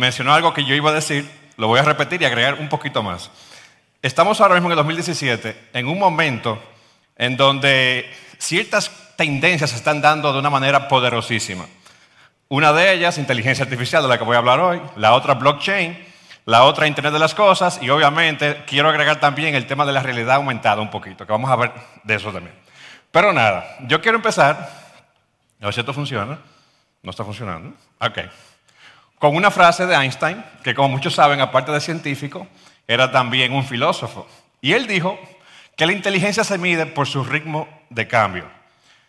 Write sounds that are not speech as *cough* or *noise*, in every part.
mencionó algo que yo iba a decir, lo voy a repetir y agregar un poquito más. Estamos ahora mismo en el 2017, en un momento en donde ciertas tendencias se están dando de una manera poderosísima. Una de ellas, inteligencia artificial, de la que voy a hablar hoy, la otra, blockchain, la otra, Internet de las Cosas, y obviamente quiero agregar también el tema de la realidad aumentada un poquito, que vamos a ver de eso también. Pero nada, yo quiero empezar, a ver si esto funciona, no está funcionando, ok con una frase de Einstein, que como muchos saben, aparte de científico, era también un filósofo. Y él dijo que la inteligencia se mide por su ritmo de cambio.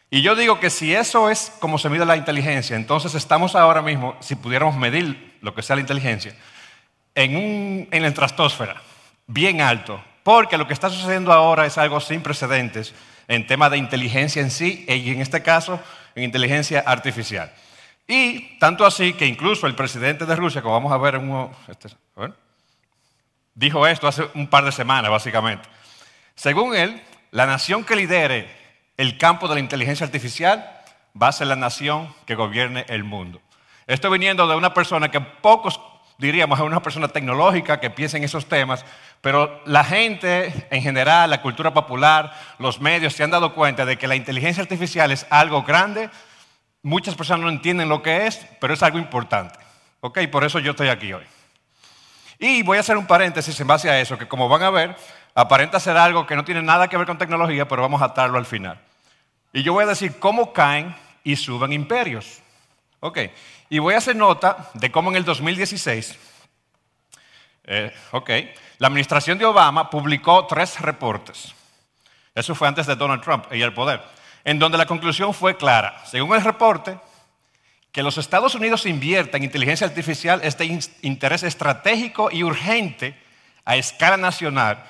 Y yo digo que si eso es como se mide la inteligencia, entonces estamos ahora mismo, si pudiéramos medir lo que sea la inteligencia, en, la trastósfera, bien alto, porque lo que está sucediendo ahora es algo sin precedentes en tema de inteligencia en sí y en este caso en inteligencia artificial. Y tanto así que incluso el presidente de Rusia, como vamos a ver, este, dijo esto hace un par de semanas, básicamente. Según él, la nación que lidere el campo de la inteligencia artificial va a ser la nación que gobierne el mundo. Esto viniendo de una persona que pocos diríamos es una persona tecnológica que piensa en esos temas, pero la gente en general, la cultura popular, los medios se han dado cuenta de que la inteligencia artificial es algo grande Muchas personas no entienden lo que es, pero es algo importante. ¿Ok? Por eso yo estoy aquí hoy. Y voy a hacer un paréntesis en base a eso, que como van a ver, aparenta ser algo que no tiene nada que ver con tecnología, pero vamos a atarlo al final. Y yo voy a decir cómo caen y suben imperios. Ok, y voy a hacer nota de cómo en el 2016, eh, ok, la administración de Obama publicó tres reportes. Eso fue antes de Donald Trump y el poder en donde la conclusión fue clara. Según el reporte, que los Estados Unidos inviertan en inteligencia artificial este interés estratégico y urgente a escala nacional,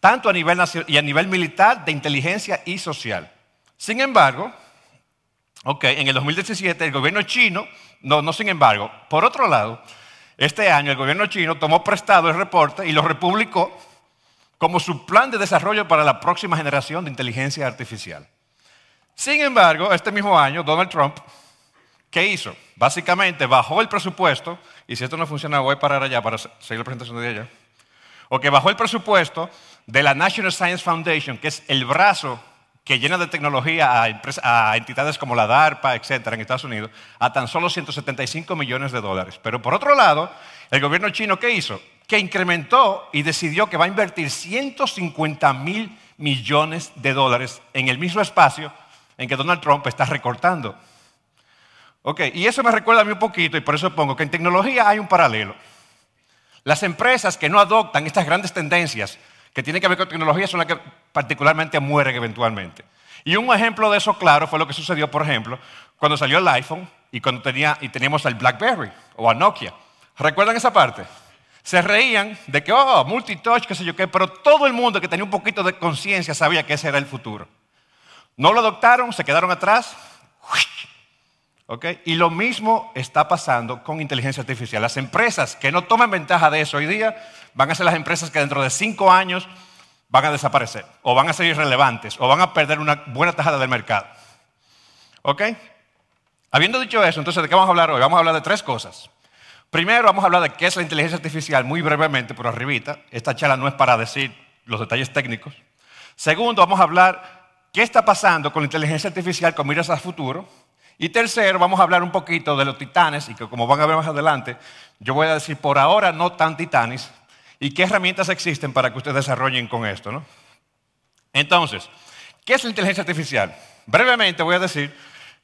tanto a nivel y a nivel militar de inteligencia y social. Sin embargo, okay, en el 2017 el gobierno chino, no, no sin embargo, por otro lado, este año el gobierno chino tomó prestado el reporte y lo republicó como su plan de desarrollo para la próxima generación de inteligencia artificial. Sin embargo, este mismo año, Donald Trump, ¿qué hizo? Básicamente bajó el presupuesto, y si esto no funciona, voy a parar allá para seguir la presentación de ella. O que bajó el presupuesto de la National Science Foundation, que es el brazo que llena de tecnología a, entidades como la DARPA, etcétera, en Estados Unidos, a tan solo 175 millones de dólares. Pero por otro lado, el gobierno chino, ¿qué hizo? Que incrementó y decidió que va a invertir 150 mil millones de dólares en el mismo espacio en que Donald Trump está recortando. Ok, y eso me recuerda a mí un poquito y por eso pongo que en tecnología hay un paralelo. Las empresas que no adoptan estas grandes tendencias que tienen que ver con tecnología son las que particularmente mueren eventualmente. Y un ejemplo de eso claro fue lo que sucedió, por ejemplo, cuando salió el iPhone y cuando teníamos el BlackBerry o a Nokia. ¿Recuerdan esa parte? Se reían de que, oh, multitouch, qué sé yo qué, pero todo el mundo que tenía un poquito de conciencia sabía que ese era el futuro. No lo adoptaron, se quedaron atrás. Y lo mismo está pasando con inteligencia artificial. Las empresas que no toman ventaja de eso hoy día van a ser las empresas que dentro de cinco años van a desaparecer, o van a ser irrelevantes, o van a perder una buena tajada del mercado. ¿Ok? Habiendo dicho eso, entonces, ¿de qué vamos a hablar hoy? Vamos a hablar de tres cosas. Primero, vamos a hablar de qué es la inteligencia artificial, muy brevemente, por arribita. Esta charla no es para decir los detalles técnicos. Segundo, vamos a hablar qué está pasando con la inteligencia artificial con miras al futuro. Y tercero, vamos a hablar un poquito de los titanes y que como van a ver más adelante, yo voy a decir por ahora no tan titanes y qué herramientas existen para que ustedes desarrollen con esto. ¿no? Entonces, ¿qué es la inteligencia artificial? Brevemente voy a decir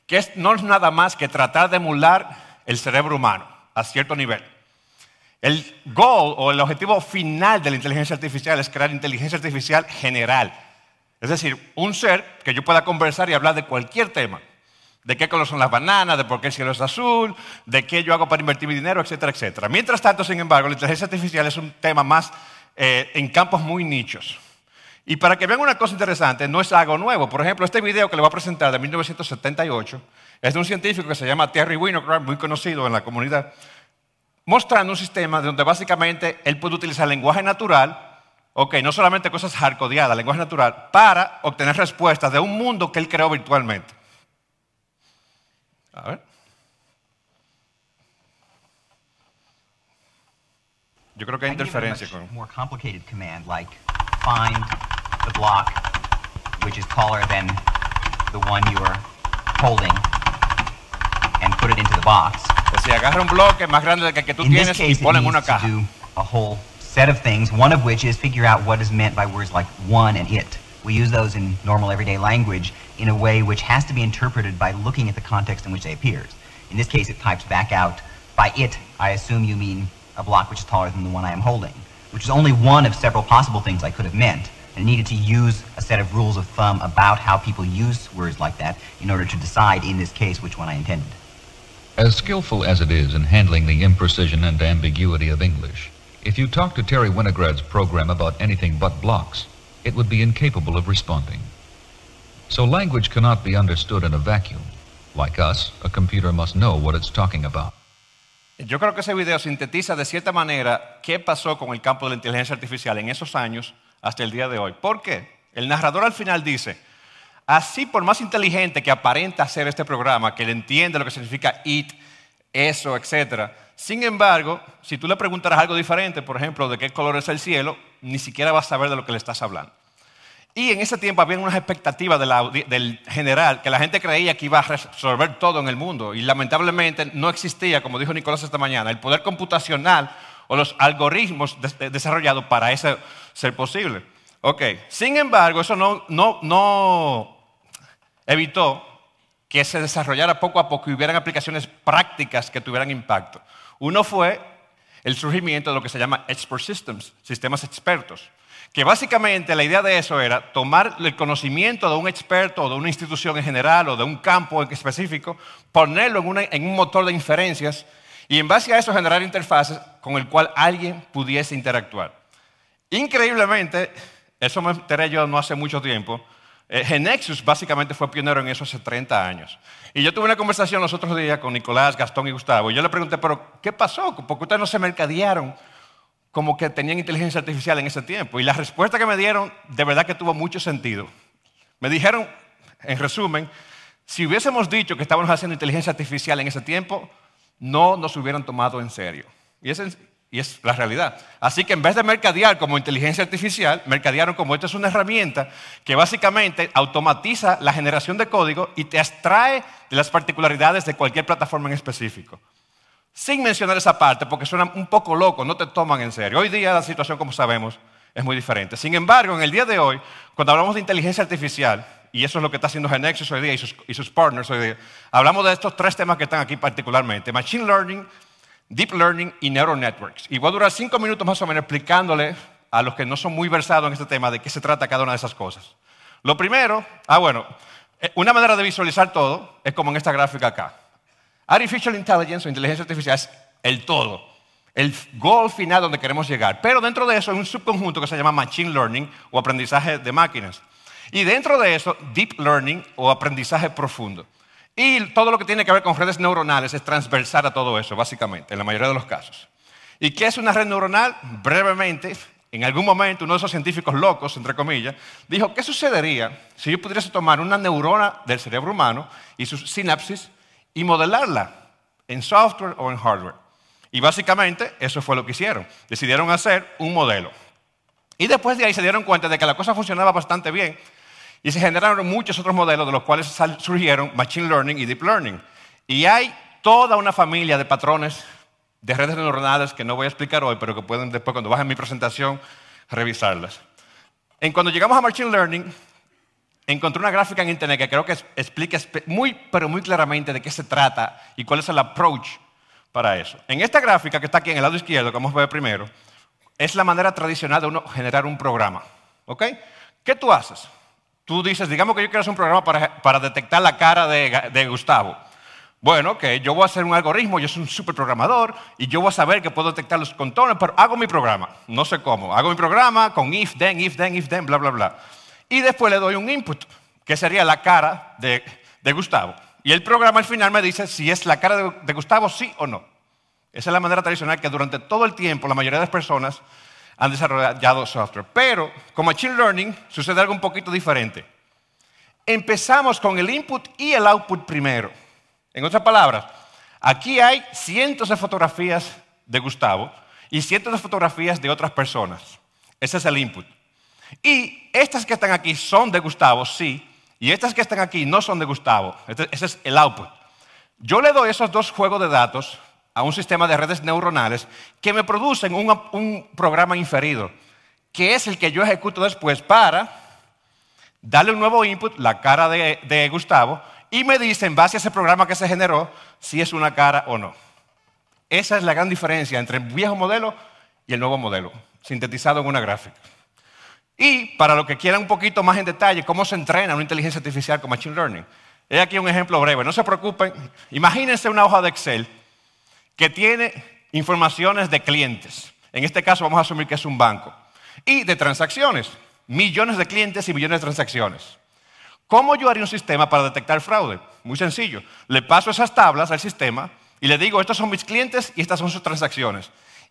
que no es nada más que tratar de emular el cerebro humano a cierto nivel. El goal o el objetivo final de la inteligencia artificial es crear inteligencia artificial general es decir, un ser que yo pueda conversar y hablar de cualquier tema. De qué color son las bananas, de por qué el cielo es azul, de qué yo hago para invertir mi dinero, etcétera, etcétera. Mientras tanto, sin embargo, la inteligencia artificial es un tema más eh, en campos muy nichos. Y para que vean una cosa interesante, no es algo nuevo. Por ejemplo, este video que le voy a presentar de 1978 es de un científico que se llama Terry Winograd, muy conocido en la comunidad, mostrando un sistema donde básicamente él puede utilizar lenguaje natural ok, no solamente cosas hardcodeadas, lenguaje natural, para obtener respuestas de un mundo que él creó virtualmente. A ver. Yo creo que hay interferencia con. More complicated command like find the block which is taller than the one you are holding and put it into the box. agarra un bloque más grande del que, que tú tienes y ponlo en una caja. set of things, one of which is figure out what is meant by words like one and it. We use those in normal everyday language in a way which has to be interpreted by looking at the context in which they appear. In this case, it types back out, by it, I assume you mean a block which is taller than the one I am holding, which is only one of several possible things I could have meant. And needed to use a set of rules of thumb about how people use words like that in order to decide, in this case, which one I intended. As skillful as it is in handling the imprecision and ambiguity of English, If you talk to Terry Winograd's program about anything but blocks, it would be incapable of responding. So language cannot be understood in a vacuum. Like us, a computer must know what it's talking about. Yo creo que ese video sintetiza de cierta manera qué pasó con el campo de la inteligencia artificial en esos años hasta el día de hoy. ¿Por qué? El narrador al final dice, así por más inteligente que aparenta ser este programa, que le entiende lo que significa it, eso, etcétera, sin embargo, si tú le preguntaras algo diferente, por ejemplo, de qué color es el cielo, ni siquiera vas a saber de lo que le estás hablando. Y en ese tiempo había unas expectativas del general, que la gente creía que iba a resolver todo en el mundo. Y lamentablemente no existía, como dijo Nicolás esta mañana, el poder computacional o los algoritmos desarrollados para eso ser posible. Ok, sin embargo, eso no evitó que se desarrollara poco a poco y hubieran aplicaciones prácticas que tuvieran impacto. Uno fue el surgimiento de lo que se llama Expert Systems, sistemas expertos, que básicamente la idea de eso era tomar el conocimiento de un experto o de una institución en general o de un campo en específico, ponerlo en, en un motor de inferencias y en base a eso generar interfaces con el cual alguien pudiese interactuar. Increíblemente, eso me enteré yo no hace mucho tiempo, eh, Genexus básicamente fue pionero en eso hace 30 años. Y yo tuve una conversación los otros días con Nicolás, Gastón y Gustavo. Y yo le pregunté, pero ¿qué pasó? ¿Por qué ustedes no se mercadearon como que tenían inteligencia artificial en ese tiempo? Y la respuesta que me dieron de verdad que tuvo mucho sentido. Me dijeron, en resumen, si hubiésemos dicho que estábamos haciendo inteligencia artificial en ese tiempo, no nos hubieran tomado en serio. Y es... Y es la realidad. Así que en vez de mercadear como inteligencia artificial, mercadearon como esto es una herramienta que básicamente automatiza la generación de código y te extrae de las particularidades de cualquier plataforma en específico. Sin mencionar esa parte, porque suena un poco loco, no te toman en serio. Hoy día la situación, como sabemos, es muy diferente. Sin embargo, en el día de hoy, cuando hablamos de inteligencia artificial, y eso es lo que está haciendo Genexus hoy día y sus partners hoy día, hablamos de estos tres temas que están aquí particularmente. Machine Learning, Deep Learning y Neural Networks. Y voy a durar cinco minutos más o menos explicándole a los que no son muy versados en este tema de qué se trata cada una de esas cosas. Lo primero, ah bueno, eh, una manera de visualizar todo es como en esta gráfica acá. Artificial Intelligence o inteligencia artificial es el todo, el goal final donde queremos llegar. Pero dentro de eso hay un subconjunto que se llama Machine Learning o aprendizaje de máquinas. Y dentro de eso, Deep Learning o aprendizaje profundo. Y todo lo que tiene que ver con redes neuronales es transversar a todo eso, básicamente, en la mayoría de los casos. ¿Y qué es una red neuronal? Brevemente, en algún momento uno de esos científicos locos, entre comillas, dijo, ¿qué sucedería si yo pudiese tomar una neurona del cerebro humano y sus sinapsis y modelarla en software o en hardware? Y básicamente eso fue lo que hicieron. Decidieron hacer un modelo. Y después de ahí se dieron cuenta de que la cosa funcionaba bastante bien, y se generaron muchos otros modelos de los cuales surgieron Machine Learning y Deep Learning. Y hay toda una familia de patrones de redes neuronales que no voy a explicar hoy, pero que pueden después, cuando bajen mi presentación, revisarlas. En cuando llegamos a Machine Learning, encontré una gráfica en Internet que creo que explica muy, pero muy claramente de qué se trata y cuál es el approach para eso. En esta gráfica que está aquí en el lado izquierdo, que vamos a ver primero, es la manera tradicional de uno generar un programa. ¿Ok? ¿Qué tú haces? Tú dices, digamos que yo quiero hacer un programa para, detectar la cara de, Gustavo. Bueno, que yo voy a hacer un algoritmo, yo soy un programador, y yo voy a saber que puedo detectar los contornos, pero hago mi programa, no sé cómo. Hago mi programa con if, then, if, then, if, then, bla, bla, bla. Y después le doy un input, que sería la cara de, Gustavo. Y el programa al final me dice si es la cara de, de Gustavo, sí o no. Esa es la manera tradicional que durante todo el tiempo la mayoría de las personas han desarrollado software. Pero con Machine Learning sucede algo un poquito diferente. Empezamos con el input y el output primero. En otras palabras, aquí hay cientos de fotografías de Gustavo y cientos de fotografías de otras personas. Ese es el input. Y estas que están aquí son de Gustavo, sí, y estas que están aquí no son de Gustavo. Este, ese es el output. Yo le doy esos dos juegos de datos a un sistema de redes neuronales que me producen un, programa inferido, que es el que yo ejecuto después para darle un nuevo input, la cara de, Gustavo, y me dice en base a ese programa que se generó si es una cara o no. Esa es la gran diferencia entre el viejo modelo y el nuevo modelo, sintetizado en una gráfica. Y para los que quieran un poquito más en detalle cómo se entrena una inteligencia artificial con Machine Learning, he aquí un ejemplo breve. No se preocupen, imagínense una hoja de Excel que tiene informaciones de clientes. En este caso vamos a asumir que es un banco. Y de transacciones, millones de clientes y millones de transacciones. ¿Cómo yo haría un sistema para detectar fraude? Muy sencillo. Le paso esas tablas al sistema y le digo, estos son mis clientes y estas son sus transacciones.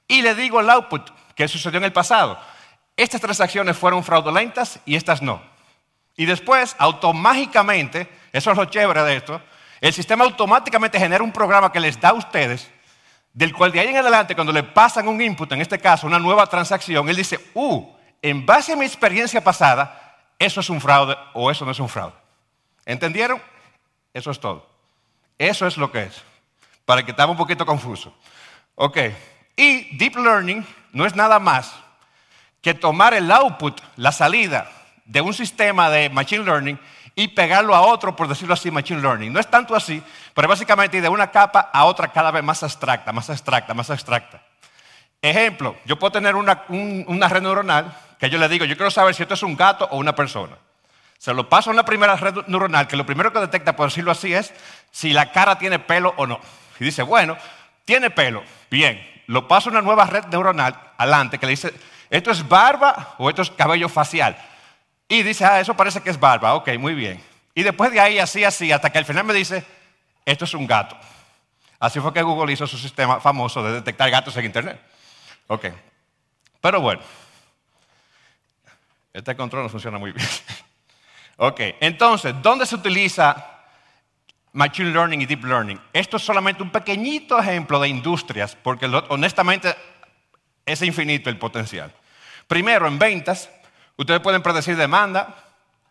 Y le digo el output que sucedió en el pasado. Estas transacciones fueron fraudulentas y estas no. Y después, automáticamente, eso es lo chévere de esto, el sistema automáticamente genera un programa que les da a ustedes del cual de ahí en adelante, cuando le pasan un input, en este caso una nueva transacción, él dice, uh, en base a mi experiencia pasada, eso es un fraude o eso no es un fraude. ¿Entendieron? Eso es todo. Eso es lo que es. Para que estaba un poquito confuso. Ok. Y Deep Learning no es nada más que tomar el output, la salida de un sistema de Machine Learning y pegarlo a otro, por decirlo así, machine learning. No es tanto así, pero básicamente de una capa a otra cada vez más abstracta, más abstracta, más abstracta. Ejemplo, yo puedo tener una, una red neuronal que yo le digo, yo quiero saber si esto es un gato o una persona. Se lo paso a una primera red neuronal que lo primero que detecta, por decirlo así, es si la cara tiene pelo o no. Y dice, bueno, tiene pelo. Bien, lo paso a una nueva red neuronal adelante que le dice, esto es barba o esto es cabello facial. Y dice, ah, eso parece que es barba, ok, muy bien. Y después de ahí, así, así, hasta que al final me dice, esto es un gato. Así fue que Google hizo su sistema famoso de detectar gatos en Internet. Ok, pero bueno, este control no funciona muy bien. *laughs* ok, entonces, ¿dónde se utiliza Machine Learning y Deep Learning. Esto es solamente un pequeñito ejemplo de industrias, porque honestamente es infinito el potencial. Primero, en ventas, Ustedes pueden predecir demanda,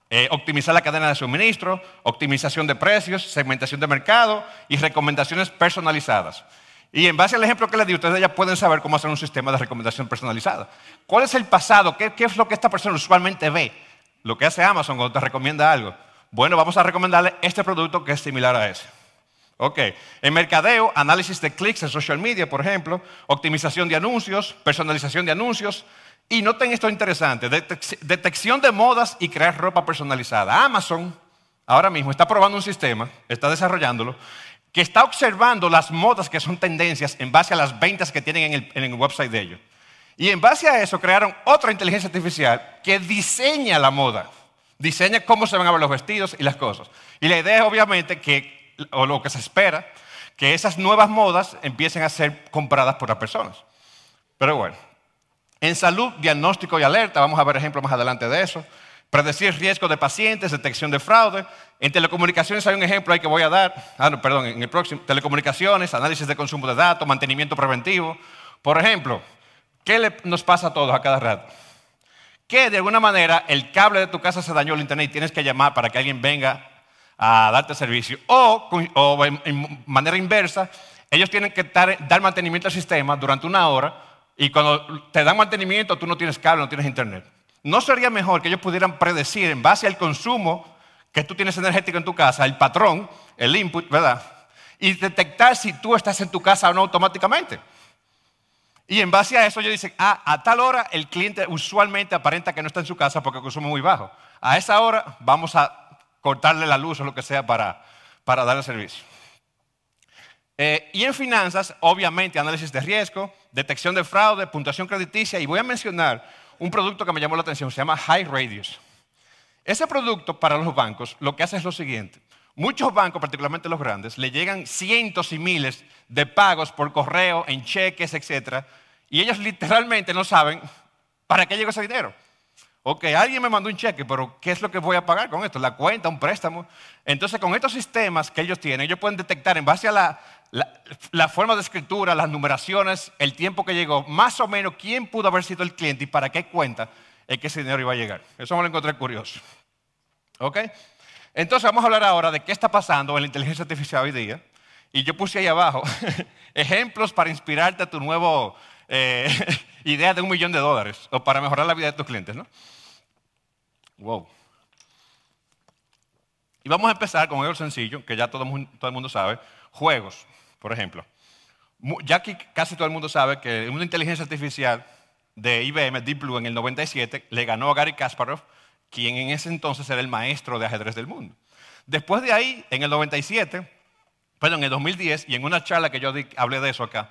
eh, optimizar la cadena de suministro, optimización de precios, segmentación de mercado y recomendaciones personalizadas. Y en base al ejemplo que les di, ustedes ya pueden saber cómo hacer un sistema de recomendación personalizada. ¿Cuál es el pasado? ¿Qué, qué es lo que esta persona usualmente ve? Lo que hace Amazon cuando te recomienda algo. Bueno, vamos a recomendarle este producto que es similar a ese. Ok, en mercadeo, análisis de clics en social media, por ejemplo, optimización de anuncios, personalización de anuncios, y noten esto interesante, detección de modas y crear ropa personalizada. Amazon ahora mismo está probando un sistema, está desarrollándolo, que está observando las modas que son tendencias en base a las ventas que tienen en el, website de ellos. Y en base a eso crearon otra inteligencia artificial que diseña la moda, diseña cómo se van a ver los vestidos y las cosas. Y la idea es obviamente que, o lo que se espera, que esas nuevas modas empiecen a ser compradas por las personas. Pero bueno, en salud, diagnóstico y alerta, vamos a ver ejemplos más adelante de eso. Predecir riesgo de pacientes, detección de fraude. En telecomunicaciones hay un ejemplo ahí que voy a dar. Ah, no, perdón, en el próximo. Telecomunicaciones, análisis de consumo de datos, mantenimiento preventivo. Por ejemplo, ¿qué nos pasa a todos a cada rato? Que de alguna manera el cable de tu casa se dañó el internet y tienes que llamar para que alguien venga a darte servicio. O, o en, manera inversa, ellos tienen que dar mantenimiento al sistema durante una hora y cuando te dan mantenimiento, tú no tienes cable, no tienes internet. ¿No sería mejor que ellos pudieran predecir en base al consumo que tú tienes energético en tu casa, el patrón, el input, ¿verdad? Y detectar si tú estás en tu casa o no automáticamente. Y en base a eso ellos dicen, ah, a tal hora el cliente usualmente aparenta que no está en su casa porque consume muy bajo. A esa hora vamos a cortarle la luz o lo que sea para, para darle servicio. Eh, y en finanzas, obviamente, análisis de riesgo, detección de fraude, puntuación crediticia y voy a mencionar un producto que me llamó la atención, se llama High Radius. Ese producto para los bancos lo que hace es lo siguiente. Muchos bancos, particularmente los grandes, le llegan cientos y miles de pagos por correo, en cheques, etc. Y ellos literalmente no saben para qué llegó ese dinero. Ok, alguien me mandó un cheque, pero ¿qué es lo que voy a pagar con esto? ¿La cuenta, un préstamo? Entonces, con estos sistemas que ellos tienen, ellos pueden detectar en base a la, la, forma de escritura, las numeraciones, el tiempo que llegó, más o menos quién pudo haber sido el cliente y para qué cuenta el que ese dinero iba a llegar. Eso me lo encontré curioso. ¿Ok? Entonces vamos a hablar ahora de qué está pasando en la inteligencia artificial hoy día. Y yo puse ahí abajo *laughs* ejemplos para inspirarte a tu nueva eh, *laughs* idea de un millón de dólares o para mejorar la vida de tus clientes, ¿no? Wow. Y vamos a empezar con algo sencillo, que ya todo el mundo sabe, Juegos, por ejemplo. Ya que casi todo el mundo sabe que una inteligencia artificial de IBM, Deep Blue, en el 97, le ganó a Gary Kasparov, quien en ese entonces era el maestro de ajedrez del mundo. Después de ahí, en el 97, perdón, en el 2010, y en una charla que yo hablé de eso acá,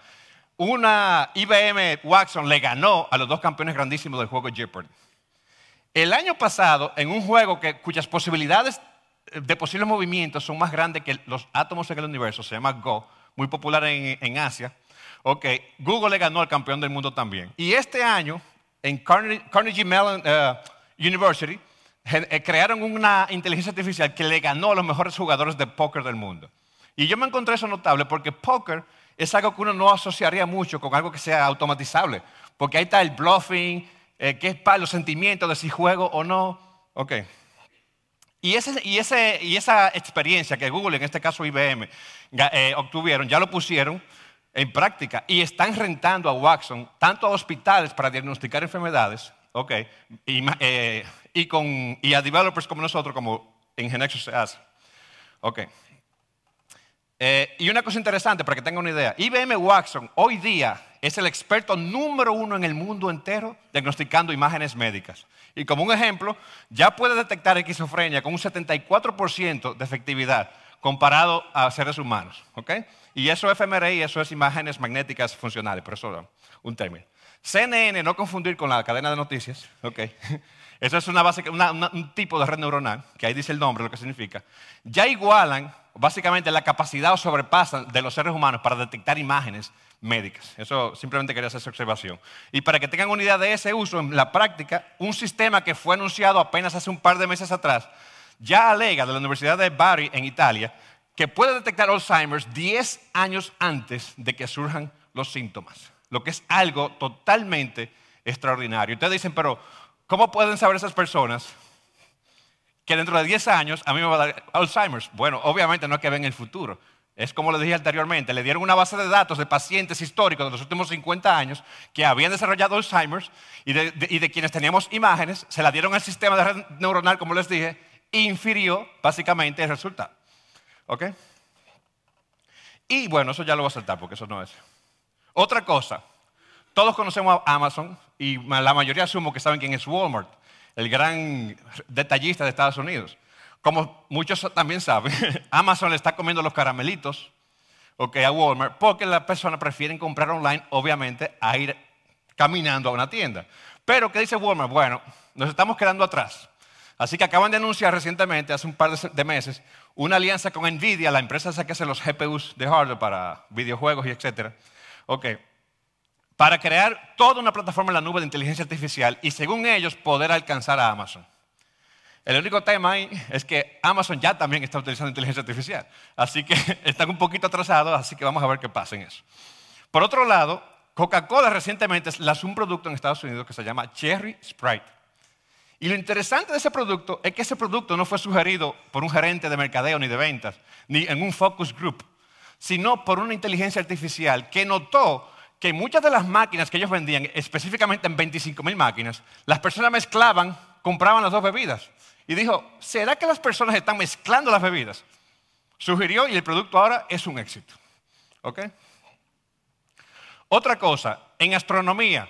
una IBM Watson le ganó a los dos campeones grandísimos del juego Jeopardy. El año pasado, en un juego que, cuyas posibilidades de posibles movimientos son más grandes que los átomos en el universo, se llama Go, muy popular en, Asia. Ok, Google le ganó al campeón del mundo también. Y este año, en Carnegie, Mellon eh, University, eh, crearon una inteligencia artificial que le ganó a los mejores jugadores de póker del mundo. Y yo me encontré eso notable porque póker es algo que uno no asociaría mucho con algo que sea automatizable. Porque ahí está el bluffing, eh, que es para los sentimientos de si juego o no. Ok. Y, esa experiencia que Google, en este caso IBM, eh, obtuvieron, ya lo pusieron en práctica y están rentando a Watson tanto a hospitales para diagnosticar enfermedades, eh, y, a developers como nosotros, como en Genexus se hace. Eh, y una cosa interesante para que tengan una idea, IBM Watson hoy día es el experto número uno en el mundo entero diagnosticando imágenes médicas. Y como un ejemplo, ya puede detectar esquizofrenia con un 74% de efectividad comparado a seres humanos. Y eso es fMRI, eso es imágenes magnéticas funcionales, pero eso un término. CNN, no confundir con la cadena de noticias. *laughs* Eso es una base, un tipo de red neuronal, que ahí dice el nombre, lo que significa. Ya igualan, básicamente, la capacidad o sobrepasan de los seres humanos para detectar imágenes médicas. Eso simplemente quería hacer esa observación. Y para que tengan una idea de ese uso en la práctica, un sistema que fue anunciado apenas hace un par de meses atrás, ya alega de la Universidad de Bari en Italia que puede detectar Alzheimer's 10 años antes de que surjan los síntomas, lo que es algo totalmente extraordinario. Ustedes dicen, pero ¿cómo pueden saber esas personas que dentro de 10 años a mí me va a dar Alzheimer's? Bueno, obviamente no hay que ven el futuro, es como les dije anteriormente, le dieron una base de datos de pacientes históricos de los últimos 50 años que habían desarrollado Alzheimer y de, quienes teníamos imágenes, se la dieron al sistema de red neuronal, como les dije, infirió básicamente el resultado. ¿Ok? Y bueno, eso ya lo voy a saltar porque eso no es. Otra cosa, todos conocemos a Amazon y la mayoría asumo que saben quién es Walmart, el gran detallista de Estados Unidos como muchos también saben, *laughs* Amazon le está comiendo los caramelitos a Walmart porque las personas prefieren comprar online, obviamente, a ir caminando a una tienda. Pero, ¿qué dice Walmart? Bueno, nos estamos quedando atrás. Así que acaban de anunciar recientemente, hace un par de meses, una alianza con Nvidia, la empresa esa que hace los GPUs de hardware para videojuegos y etcétera. Para crear toda una plataforma en la nube de inteligencia artificial y según ellos poder alcanzar a Amazon. El único tema ahí es que Amazon ya también está utilizando inteligencia artificial. Así que *laughs* están un poquito atrasados, así que vamos a ver qué pasa en eso. Por otro lado, Coca-Cola recientemente lanzó un producto en Estados Unidos que se llama Cherry Sprite. Y lo interesante de ese producto es que ese producto no fue sugerido por un gerente de mercadeo ni de ventas, ni en un focus group, sino por una inteligencia artificial que notó que muchas de las máquinas que ellos vendían, específicamente en 25.000 máquinas, las personas mezclaban, compraban las dos bebidas. Y dijo, ¿será que las personas están mezclando las bebidas? Sugirió y el producto ahora es un éxito. Otra cosa, en astronomía,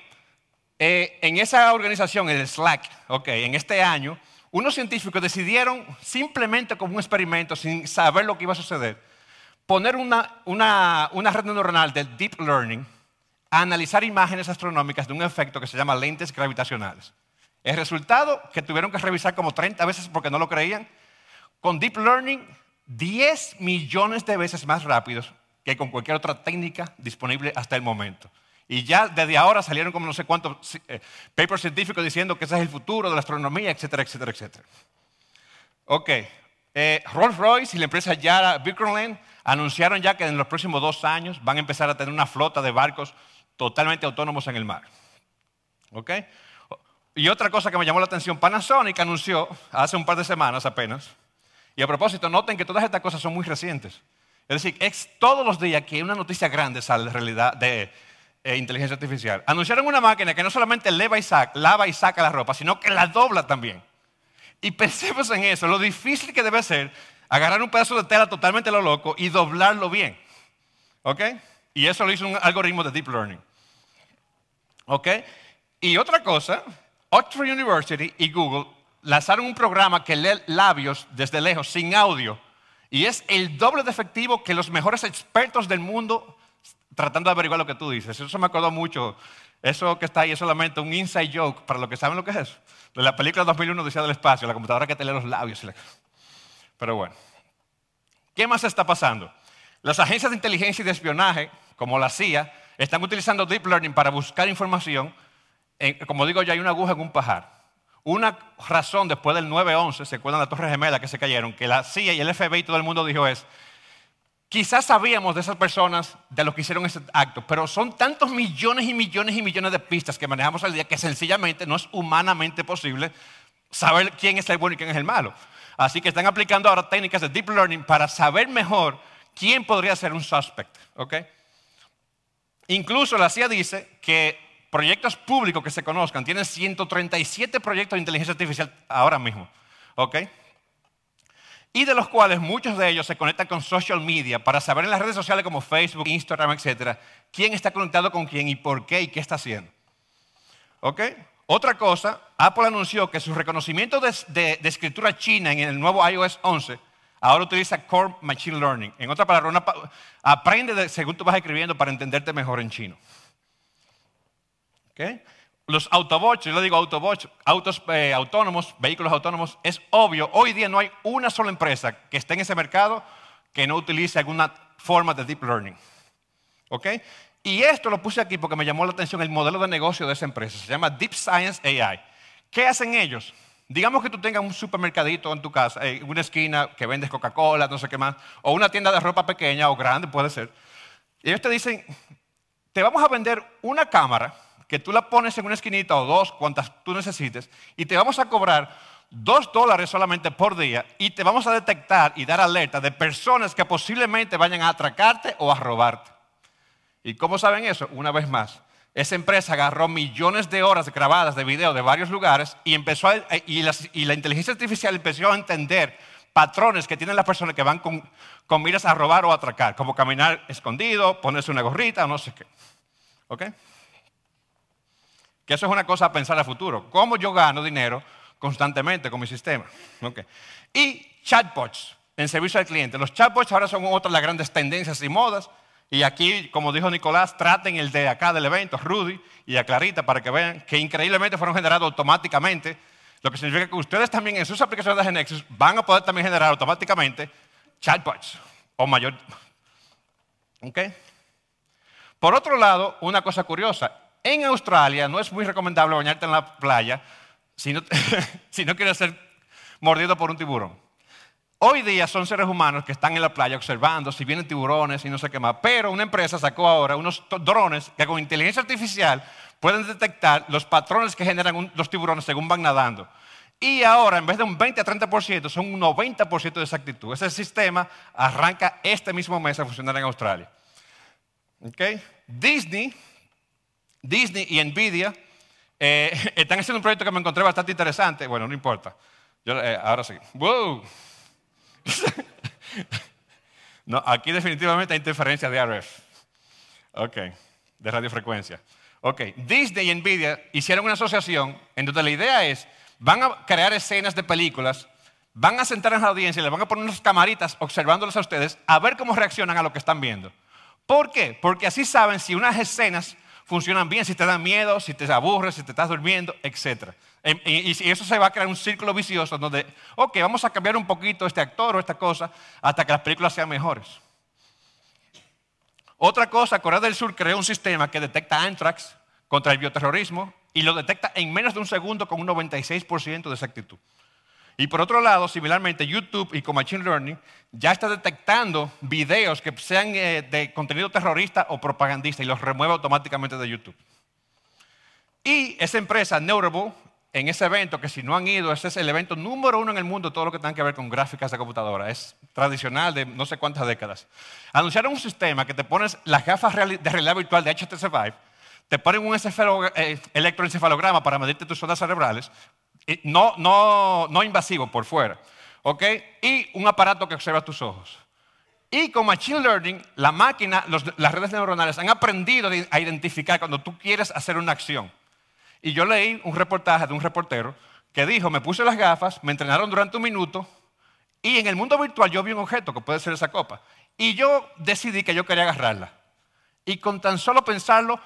eh, en esa organización, el Slack, en este año, unos científicos decidieron simplemente como un experimento, sin saber lo que iba a suceder, poner una, una red neuronal del deep learning a analizar imágenes astronómicas de un efecto que se llama lentes gravitacionales. El resultado, que tuvieron que revisar como 30 veces porque no lo creían, con Deep Learning, 10 millones de veces más rápidos que con cualquier otra técnica disponible hasta el momento. Y ya desde ahora salieron como no sé cuántos eh, papers científicos diciendo que ese es el futuro de la astronomía, etcétera, etcétera, etcétera. Ok, eh, Rolls Royce y la empresa Yara anunciaron ya que en los próximos dos años van a empezar a tener una flota de barcos totalmente autónomos en el mar. ¿Ok? Y otra cosa que me llamó la atención, Panasonic anunció hace un par de semanas apenas, y a propósito, noten que todas estas cosas son muy recientes. Es decir, es todos los días que una noticia grande sale de realidad de eh, inteligencia artificial. Anunciaron una máquina que no solamente leva y saca, lava y saca la ropa, sino que la dobla también. Y pensemos en eso, lo difícil que debe ser agarrar un pedazo de tela totalmente lo loco y doblarlo bien. ¿Ok? Y eso lo hizo un algoritmo de deep learning. ¿Ok? Y otra cosa Oxford University y Google lanzaron un programa que lee labios desde lejos, sin audio, y es el doble de efectivo que los mejores expertos del mundo tratando de averiguar lo que tú dices. Eso me acordó mucho. Eso que está ahí es solamente un inside joke para los que saben lo que es De la película 2001 decía del espacio, la computadora que te lee los labios. Pero bueno, ¿qué más está pasando? Las agencias de inteligencia y de espionaje, como la CIA, están utilizando Deep Learning para buscar información como digo ya hay una aguja en un pajar. Una razón después del 9-11, se acuerdan las Torres Gemela que se cayeron, que la CIA y el FBI y todo el mundo dijo es, quizás sabíamos de esas personas, de los que hicieron ese acto, pero son tantos millones y millones y millones de pistas que manejamos al día que sencillamente no es humanamente posible saber quién es el bueno y quién es el malo. Así que están aplicando ahora técnicas de deep learning para saber mejor quién podría ser un suspect. ¿okay? Incluso la CIA dice que proyectos públicos que se conozcan. Tienen 137 proyectos de inteligencia artificial ahora mismo. ¿Ok? Y de los cuales muchos de ellos se conectan con social media para saber en las redes sociales como Facebook, Instagram, etcétera, quién está conectado con quién y por qué y qué está haciendo. ¿Ok? Otra cosa, Apple anunció que su reconocimiento de, escritura china en el nuevo iOS 11 Ahora utiliza Core Machine Learning. En otra palabra, aprende según tú vas escribiendo para entenderte mejor en chino. Los autobots, yo le digo autobots, autos eh, autónomos, vehículos autónomos, es obvio, hoy día no hay una sola empresa que esté en ese mercado que no utilice alguna forma de deep learning. Y esto lo puse aquí porque me llamó la atención el modelo de negocio de esa empresa. Se llama Deep Science AI. ¿Qué hacen ellos? Digamos que tú tengas un supermercadito en tu casa, eh, una esquina que vendes Coca-Cola, no sé qué más, o una tienda de ropa pequeña o grande, puede ser. Y ellos te dicen, te vamos a vender una cámara que tú la pones en una esquinita o dos, cuantas tú necesites, y te vamos a cobrar dos dólares solamente por día y te vamos a detectar y dar alerta de personas que posiblemente vayan a atracarte o a robarte. ¿Y cómo saben eso? Una vez más, esa empresa agarró millones de horas grabadas de video de varios lugares y, empezó eh, y, la, inteligencia artificial empezó a entender patrones que tienen las personas que van con, miras a robar o atracar, como caminar escondido, ponerse una gorrita, o no sé qué. ¿Ok? Que eso es una cosa a pensar a futuro. ¿Cómo yo gano dinero constantemente con mi sistema? Y chatbots en servicio al cliente. Los chatbots ahora son otra de las grandes tendencias y modas. Y aquí, como dijo Nicolás, traten el de acá del evento, Rudy y a Clarita, para que vean que increíblemente fueron generados automáticamente. Lo que significa que ustedes también en sus aplicaciones de Genexus van a poder también generar automáticamente chatbots o mayor. ¿Ok? Por otro lado, una cosa curiosa, en Australia no es muy recomendable bañarte en la playa *laughs* si no, quieres ser mordido por un tiburón. Hoy día son seres humanos que están en la playa observando si vienen tiburones y no sé qué más. Pero una empresa sacó ahora unos drones que con inteligencia artificial pueden detectar los patrones que generan los tiburones según van nadando. Y ahora, en vez de un 20 a 30%, son un 90% de exactitud. Ese sistema arranca este mismo mes a funcionar en Australia. ¿Okay? Disney Disney y Nvidia eh, *laughs* están haciendo un proyecto que me encontré bastante interesante. Bueno, no importa. Eh, ahora sí. ¡Wow! *laughs* no, aquí definitivamente hay interferencia de RF. Ok, de radiofrecuencia. Ok, Disney y Nvidia hicieron una asociación en donde la idea es, van a crear escenas de películas, van a sentar a la audiencia y les van a poner unas camaritas observándolos a ustedes a ver cómo reaccionan a lo que están viendo. ¿Por qué? Porque así saben si unas escenas funcionan bien si te dan miedo, si te aburres, si te estás durmiendo, etc. Y eso se va a crear un círculo vicioso donde, ok, vamos a cambiar un poquito este actor o esta cosa hasta que las películas sean mejores. Otra cosa, Corea del Sur creó un sistema que detecta anthrax contra el bioterrorismo y lo detecta en menos de un segundo con un 96% de exactitud. Y por otro lado, similarmente, YouTube y con Machine Learning ya está detectando videos que sean eh, de contenido terrorista o propagandista y los remueve automáticamente de YouTube. Y esa empresa, Neurable, en ese evento, que si no han ido, ese es el evento número uno en el mundo, todo lo que tenga que ver con gráficas de computadora, es tradicional de no sé cuántas décadas. Anunciaron un sistema que te pones las gafas de realidad virtual de HTC Vive, te ponen un eh, electroencefalograma para medirte tus ondas cerebrales, no, no, invasivo por fuera, ¿ok? Y un aparato que observa tus ojos. Y con Machine Learning, la máquina, las redes neuronales han aprendido a identificar cuando tú quieres hacer una acción. Y yo leí un reportaje de un reportero que dijo, me puse las gafas, me entrenaron durante un minuto y en el mundo virtual yo vi un objeto que puede ser esa copa. Y yo decidí que yo quería agarrarla. Y con tan solo pensarlo,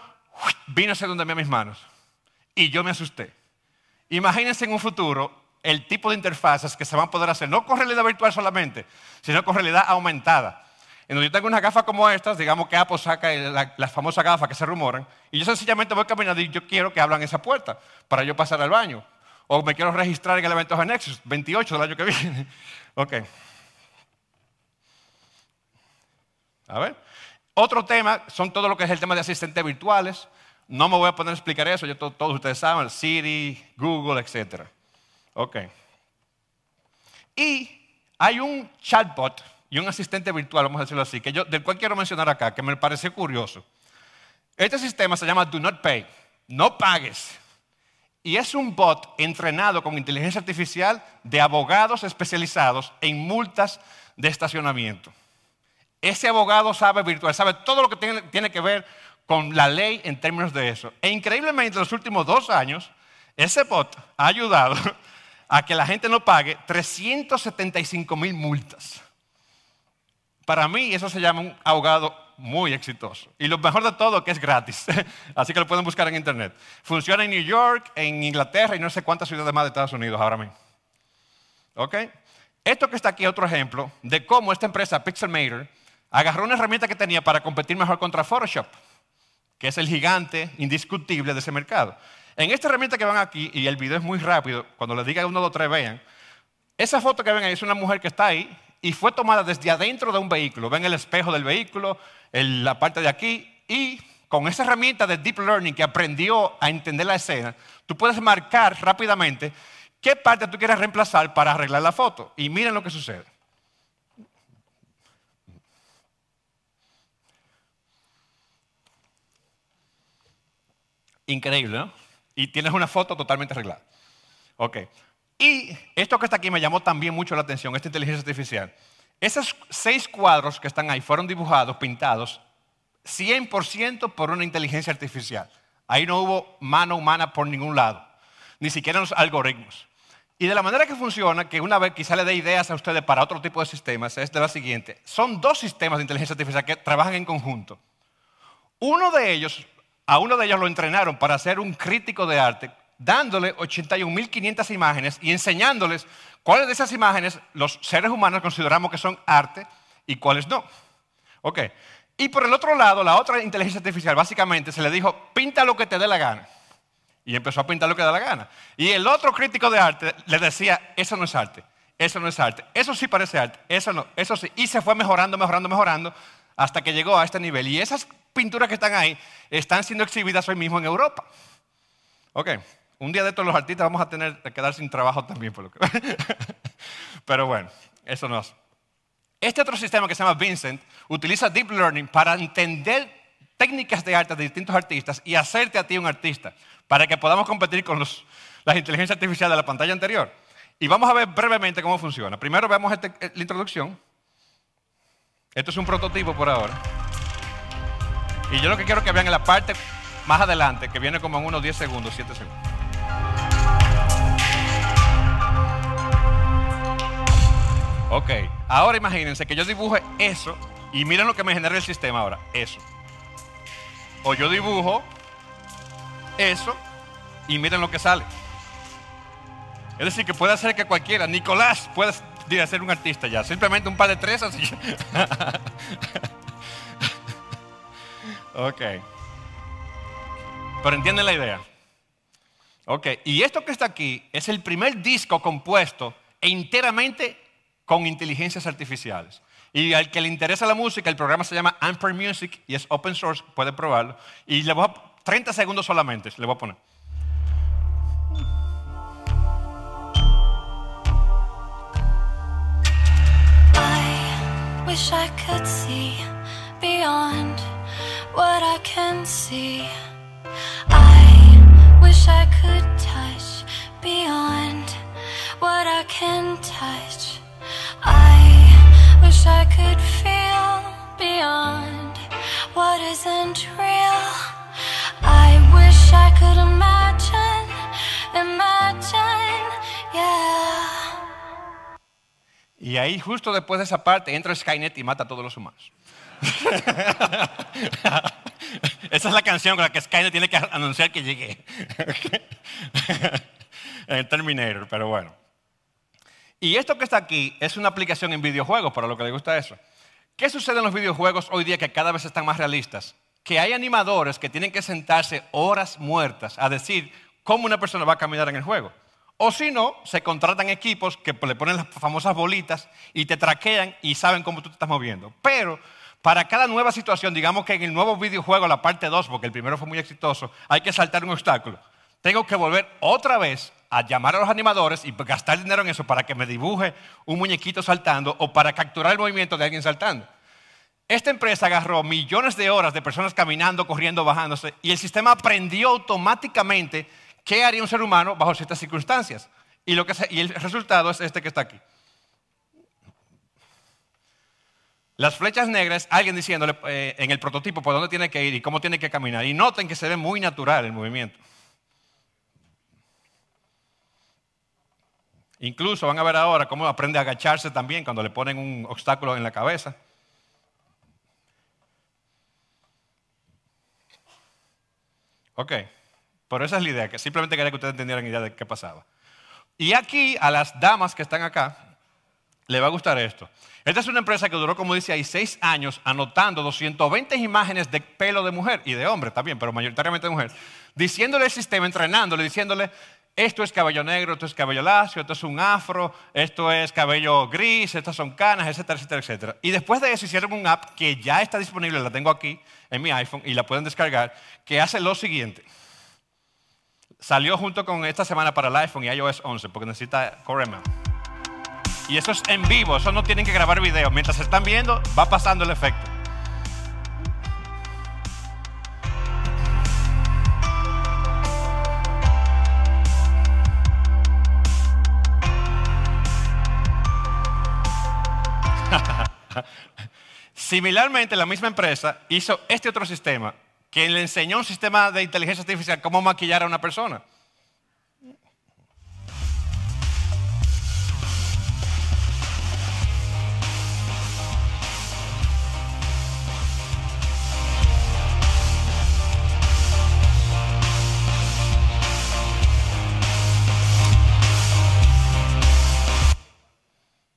vino hacia donde a mis manos. Y yo me asusté. Imagínense en un futuro el tipo de interfaces que se van a poder hacer, no con realidad virtual solamente, sino con realidad aumentada. En donde yo tengo unas gafas como estas, digamos que Apple saca las famosas gafas que se rumoran, y yo sencillamente voy caminando y yo quiero que abran esa puerta para yo pasar al baño. O me quiero registrar en el evento de Nexus, 28 del año que viene. *laughs* ok. A ver. Otro tema son todo lo que es el tema de asistentes virtuales. No me voy a poner a explicar eso, ya todos ustedes saben, Siri, Google, etc. Ok. Y hay un chatbot y un asistente virtual, vamos a decirlo así, que yo, del cual quiero mencionar acá, que me parece curioso. Este sistema se llama Do Not Pay, no pagues. Y es un bot entrenado con inteligencia artificial de abogados especializados en multas de estacionamiento. Ese abogado sabe virtual, sabe todo lo que tiene, tiene que ver con la ley en términos de eso. E increíblemente, en los últimos dos años, ese bot ha ayudado a que la gente no pague 375 mil multas. Para mí eso se llama un abogado muy exitoso. Y lo mejor de todo que es gratis. *laughs* Así que lo pueden buscar en internet. Funciona en New York, en Inglaterra y no sé cuántas ciudades más de Estados Unidos ahora mismo. ¿Ok? Esto que está aquí es otro ejemplo de cómo esta empresa Pixelmator agarró una herramienta que tenía para competir mejor contra Photoshop que es el gigante indiscutible de ese mercado. En esta herramienta que van aquí, y el video es muy rápido, cuando les diga uno, dos, tres, vean, esa foto que ven ahí es una mujer que está ahí y fue tomada desde adentro de un vehículo. Ven el espejo del vehículo, la parte de aquí, y con esa herramienta de Deep Learning que aprendió a entender la escena, tú puedes marcar rápidamente qué parte tú quieres reemplazar para arreglar la foto. Y miren lo que sucede. Increíble, ¿no? Y tienes una foto totalmente arreglada. Ok. Y esto que está aquí me llamó también mucho la atención, esta inteligencia artificial. Esos seis cuadros que están ahí fueron dibujados, pintados, 100% por una inteligencia artificial. Ahí no hubo mano humana por ningún lado, ni siquiera los algoritmos. Y de la manera que funciona, que una vez que le dé ideas a ustedes para otro tipo de sistemas, es de la siguiente. Son dos sistemas de inteligencia artificial que trabajan en conjunto. Uno de ellos a uno de ellos lo entrenaron para ser un crítico de arte, dándole 81.500 imágenes y enseñándoles cuáles de esas imágenes los seres humanos consideramos que son arte y cuáles no. Ok. Y por el otro lado, la otra inteligencia artificial básicamente se le dijo, pinta lo que te dé la gana. Y empezó a pintar lo que da la gana. Y el otro crítico de arte le decía, eso no es arte, eso no es arte, eso sí parece arte, eso no, eso sí. Y se fue mejorando, mejorando, mejorando, hasta que llegó a este nivel. Y esas pinturas que están ahí están siendo exhibidas hoy mismo en Europa. Ok, un día de todos los artistas vamos a tener que quedar sin trabajo también, por lo que... *laughs* pero bueno, eso no es. Este otro sistema que se llama Vincent utiliza Deep Learning para entender técnicas de arte de distintos artistas y hacerte a ti un artista, para que podamos competir con la las inteligencias artificiales de la pantalla anterior. Y vamos a ver brevemente cómo funciona. Primero vemos este, eh, la introducción, esto es un prototipo por ahora. Y yo lo que quiero que vean en la parte más adelante, que viene como en unos 10 segundos, 7 segundos. Ok, ahora imagínense que yo dibuje eso y miren lo que me genera el sistema ahora, eso. O yo dibujo eso y miren lo que sale. Es decir, que puede hacer que cualquiera, Nicolás, puede de ser un artista ya. Simplemente un par de tres así. ok. Pero entienden la idea. Ok. Y esto que está aquí es el primer disco compuesto enteramente con inteligencias artificiales. Y al que le interesa la música, el programa se llama Amper Music y es open source, puede probarlo. Y le voy a 30 segundos solamente, le voy a poner. wish I could see beyond what I can see. I wish I could touch beyond what I can touch. I wish I could feel beyond what isn't real. I wish I could imagine, imagine, yeah. Y ahí justo después de esa parte entra Skynet y mata a todos los humanos. *laughs* esa es la canción con la que Skynet tiene que anunciar que llegué. *laughs* el Terminator, pero bueno. Y esto que está aquí es una aplicación en videojuegos, para lo que le gusta eso. ¿Qué sucede en los videojuegos hoy día que cada vez están más realistas? Que hay animadores que tienen que sentarse horas muertas a decir cómo una persona va a caminar en el juego. O si no, se contratan equipos que le ponen las famosas bolitas y te traquean y saben cómo tú te estás moviendo. Pero para cada nueva situación, digamos que en el nuevo videojuego, la parte 2, porque el primero fue muy exitoso, hay que saltar un obstáculo. Tengo que volver otra vez a llamar a los animadores y gastar dinero en eso para que me dibuje un muñequito saltando o para capturar el movimiento de alguien saltando. Esta empresa agarró millones de horas de personas caminando, corriendo, bajándose y el sistema aprendió automáticamente qué haría un ser humano bajo ciertas circunstancias. Y, el resultado es este que está aquí. Las flechas negras, alguien diciéndole eh, en el prototipo por dónde tiene que ir y cómo tiene que caminar. Y noten que se ve muy natural el movimiento. Incluso van a ver ahora cómo aprende a agacharse también cuando le ponen un obstáculo en la cabeza. Ok. Pero esa es la idea, que simplemente quería que ustedes entendieran idea de qué pasaba. Y aquí, a las damas que están acá, le va a gustar esto. Esta es una empresa que duró, como dice ahí, seis años anotando 220 imágenes de pelo de mujer y de hombre también, pero mayoritariamente de mujer, diciéndole al sistema, entrenándole, diciéndole, esto es cabello negro, esto es cabello lacio, esto es un afro, esto es cabello gris, estas son canas, etcétera, etcétera, etcétera. Y después de eso hicieron un app que ya está disponible, la tengo aquí en mi iPhone y la pueden descargar, que hace lo siguiente. Salió junto con esta semana para el iPhone y iOS 11 porque necesita Corema. Y eso es en vivo, eso no tienen que grabar video. Mientras están viendo, va pasando el efecto. *laughs* Similarmente, la misma empresa hizo este otro sistema quien le enseñó un sistema de inteligencia artificial cómo maquillar a una persona.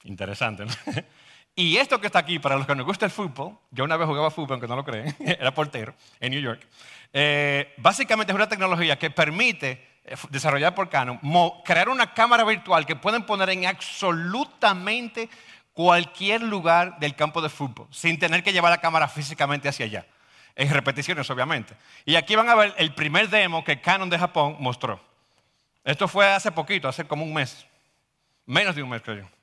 Interesante, ¿no? *laughs* Y esto que está aquí, para los que nos gusta el fútbol, yo una vez jugaba fútbol, aunque no lo creen, *laughs* era portero en New York, eh, básicamente es una tecnología que permite, eh, desarrollar desarrollada por Canon, crear una cámara virtual que pueden poner en absolutamente cualquier lugar del campo de fútbol, sin tener que llevar la cámara físicamente hacia allá, en repeticiones obviamente. Y aquí van a ver el primer demo que Canon de Japón mostró. Esto fue hace poquito, hace como un mes, menos de un mes creo yo.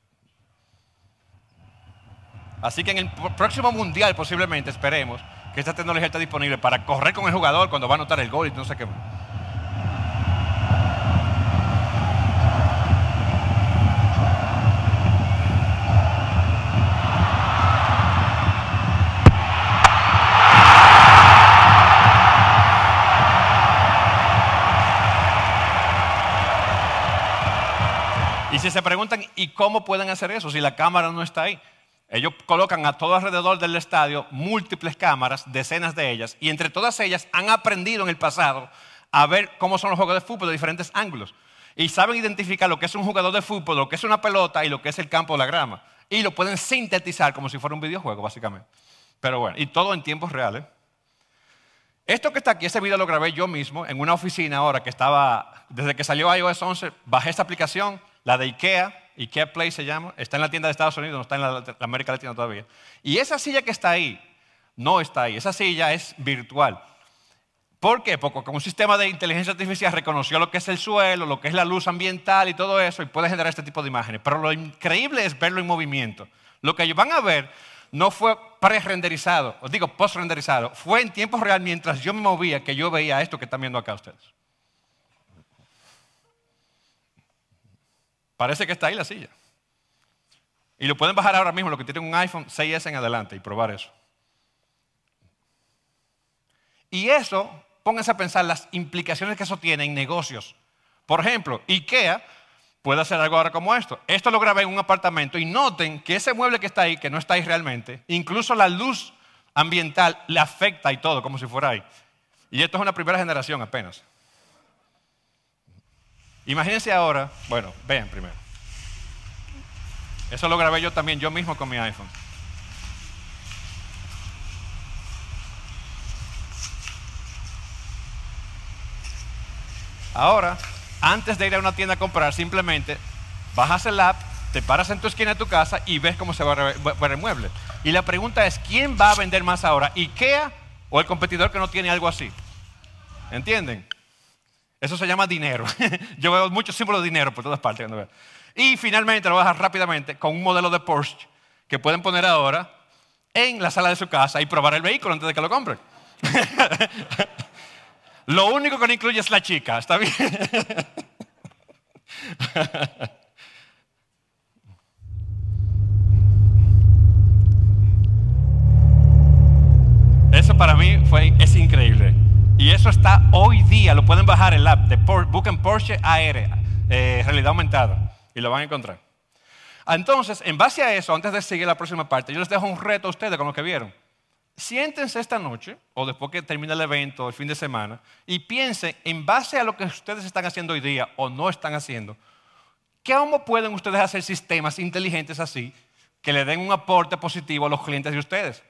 Así que en el próximo mundial posiblemente esperemos que esta tecnología esté disponible para correr con el jugador cuando va a anotar el gol y no sé qué. Y si se preguntan, ¿y cómo pueden hacer eso si la cámara no está ahí? Ellos colocan a todo alrededor del estadio múltiples cámaras, decenas de ellas, y entre todas ellas han aprendido en el pasado a ver cómo son los juegos de fútbol de diferentes ángulos. Y saben identificar lo que es un jugador de fútbol, lo que es una pelota y lo que es el campo de la grama. Y lo pueden sintetizar como si fuera un videojuego, básicamente. Pero bueno, y todo en tiempos reales. Esto que está aquí, ese video lo grabé yo mismo en una oficina ahora que estaba, desde que salió iOS 11, bajé esta aplicación, la de IKEA, ¿Y qué Play se llama, está en la tienda de Estados Unidos, no está en la, América Latina todavía. Y esa silla que está ahí, no está ahí, esa silla es virtual. ¿Por qué? Porque con un sistema de inteligencia artificial reconoció lo que es el suelo, lo que es la luz ambiental y todo eso, y puede generar este tipo de imágenes. Pero lo increíble es verlo en movimiento. Lo que van a ver no fue pre-renderizado, os digo post-renderizado, fue en tiempo real mientras yo me movía que yo veía esto que están viendo acá ustedes. Parece que está ahí la silla. Y lo pueden bajar ahora mismo, los que tienen un iPhone 6S en adelante, y probar eso. Y eso, pónganse a pensar las implicaciones que eso tiene en negocios. Por ejemplo, IKEA puede hacer algo ahora como esto. Esto lo grabé en un apartamento y noten que ese mueble que está ahí, que no está ahí realmente, incluso la luz ambiental le afecta y todo, como si fuera ahí. Y esto es una primera generación apenas. Imagínense ahora, bueno, vean primero. Eso lo grabé yo también, yo mismo con mi iPhone. Ahora, antes de ir a una tienda a comprar, simplemente bajas el app, te paras en tu esquina de tu casa y ves cómo se va a ver el mueble. Y la pregunta es, ¿quién va a vender más ahora? ¿IKEA o el competidor que no tiene algo así? ¿Entienden? Eso se llama dinero. *laughs* Yo veo muchos símbolos de dinero por todas partes. Y finalmente, lo voy a rápidamente con un modelo de Porsche que pueden poner ahora en la sala de su casa y probar el vehículo antes de que lo compren. *laughs* lo único que no incluye es la chica, ¿está bien? *laughs* Eso para mí fue, es increíble. Y eso está hoy día, lo pueden bajar el app, de Book busquen Porsche AR, eh, realidad aumentada, y lo van a encontrar. Entonces, en base a eso, antes de seguir la próxima parte, yo les dejo un reto a ustedes con lo que vieron. Siéntense esta noche, o después que termine el evento, el fin de semana, y piensen, en base a lo que ustedes están haciendo hoy día o no están haciendo, ¿cómo pueden ustedes hacer sistemas inteligentes así que le den un aporte positivo a los clientes de ustedes?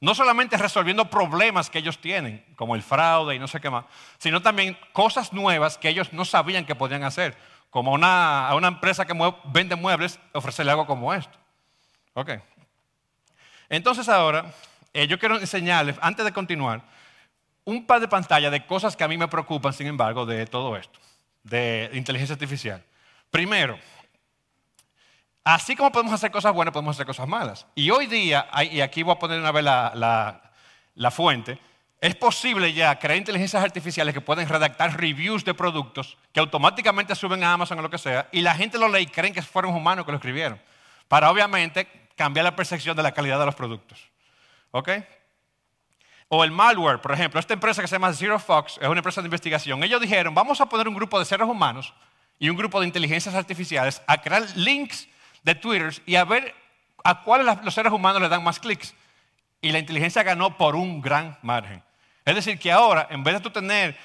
No solamente resolviendo problemas que ellos tienen, como el fraude y no sé qué más, sino también cosas nuevas que ellos no sabían que podían hacer, como a una empresa que vende muebles, ofrecerle algo como esto. Ok. Entonces ahora, eh, yo quiero enseñarles, antes de continuar, un par de pantallas de cosas que a mí me preocupan, sin embargo, de todo esto, de inteligencia artificial. Primero, Así como podemos hacer cosas buenas, podemos hacer cosas malas. Y hoy día, y aquí voy a poner una vez la, fuente, es posible ya crear inteligencias artificiales que pueden redactar reviews de productos que automáticamente suben a Amazon o lo que sea, y la gente lo lee y creen que fueron humanos que lo escribieron, para obviamente cambiar la percepción de la calidad de los productos. ¿Ok? O el malware, por ejemplo, esta empresa que se llama Zero Fox, es una empresa de investigación. Ellos dijeron, vamos a poner un grupo de seres humanos y un grupo de inteligencias artificiales a crear links de Twitter y a ver a cuáles los seres humanos le dan más clics. Y la inteligencia ganó por un gran margen. Es decir, que ahora, en vez de tú tener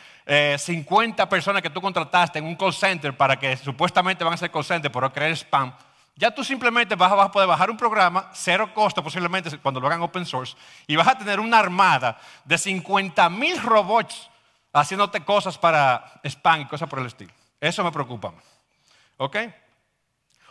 50 eh, personas que tú contrataste en un call center para que supuestamente van a ser call center, no creer spam, ya tú simplemente vas a poder bajar un programa, cero costo posiblemente cuando lo hagan open source, y vas a tener una armada de 50 mil robots haciéndote cosas para spam y cosas por el estilo. Eso me preocupa. ¿Ok?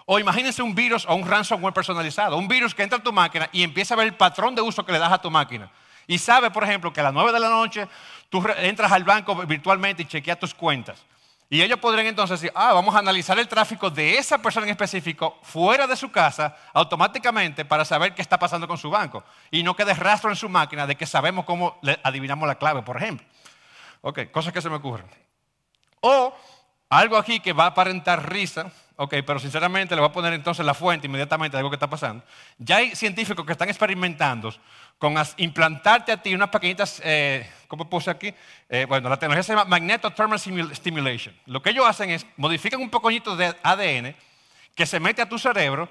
O imagínense un virus o un ransomware personalizado, un virus que entra a tu máquina y empieza a ver el patrón de uso que le das a tu máquina. Y sabe, por ejemplo, que a las 9 de la noche tú entras al banco virtualmente y chequeas tus cuentas. Y ellos podrían entonces decir, ah, vamos a analizar el tráfico de esa persona en específico fuera de su casa automáticamente para saber qué está pasando con su banco. Y no quede rastro en su máquina de que sabemos cómo le adivinamos la clave, por ejemplo. Ok, cosas que se me ocurren. O algo aquí que va a aparentar risa, Ok, pero sinceramente le voy a poner entonces la fuente inmediatamente de algo que está pasando. Ya hay científicos que están experimentando con implantarte a ti unas pequeñitas, como eh, ¿cómo puse aquí? Eh, bueno, la tecnología se llama Magnetothermal Stimulation. Lo que ellos hacen es modifican un pocoñito de ADN que se mete a tu cerebro,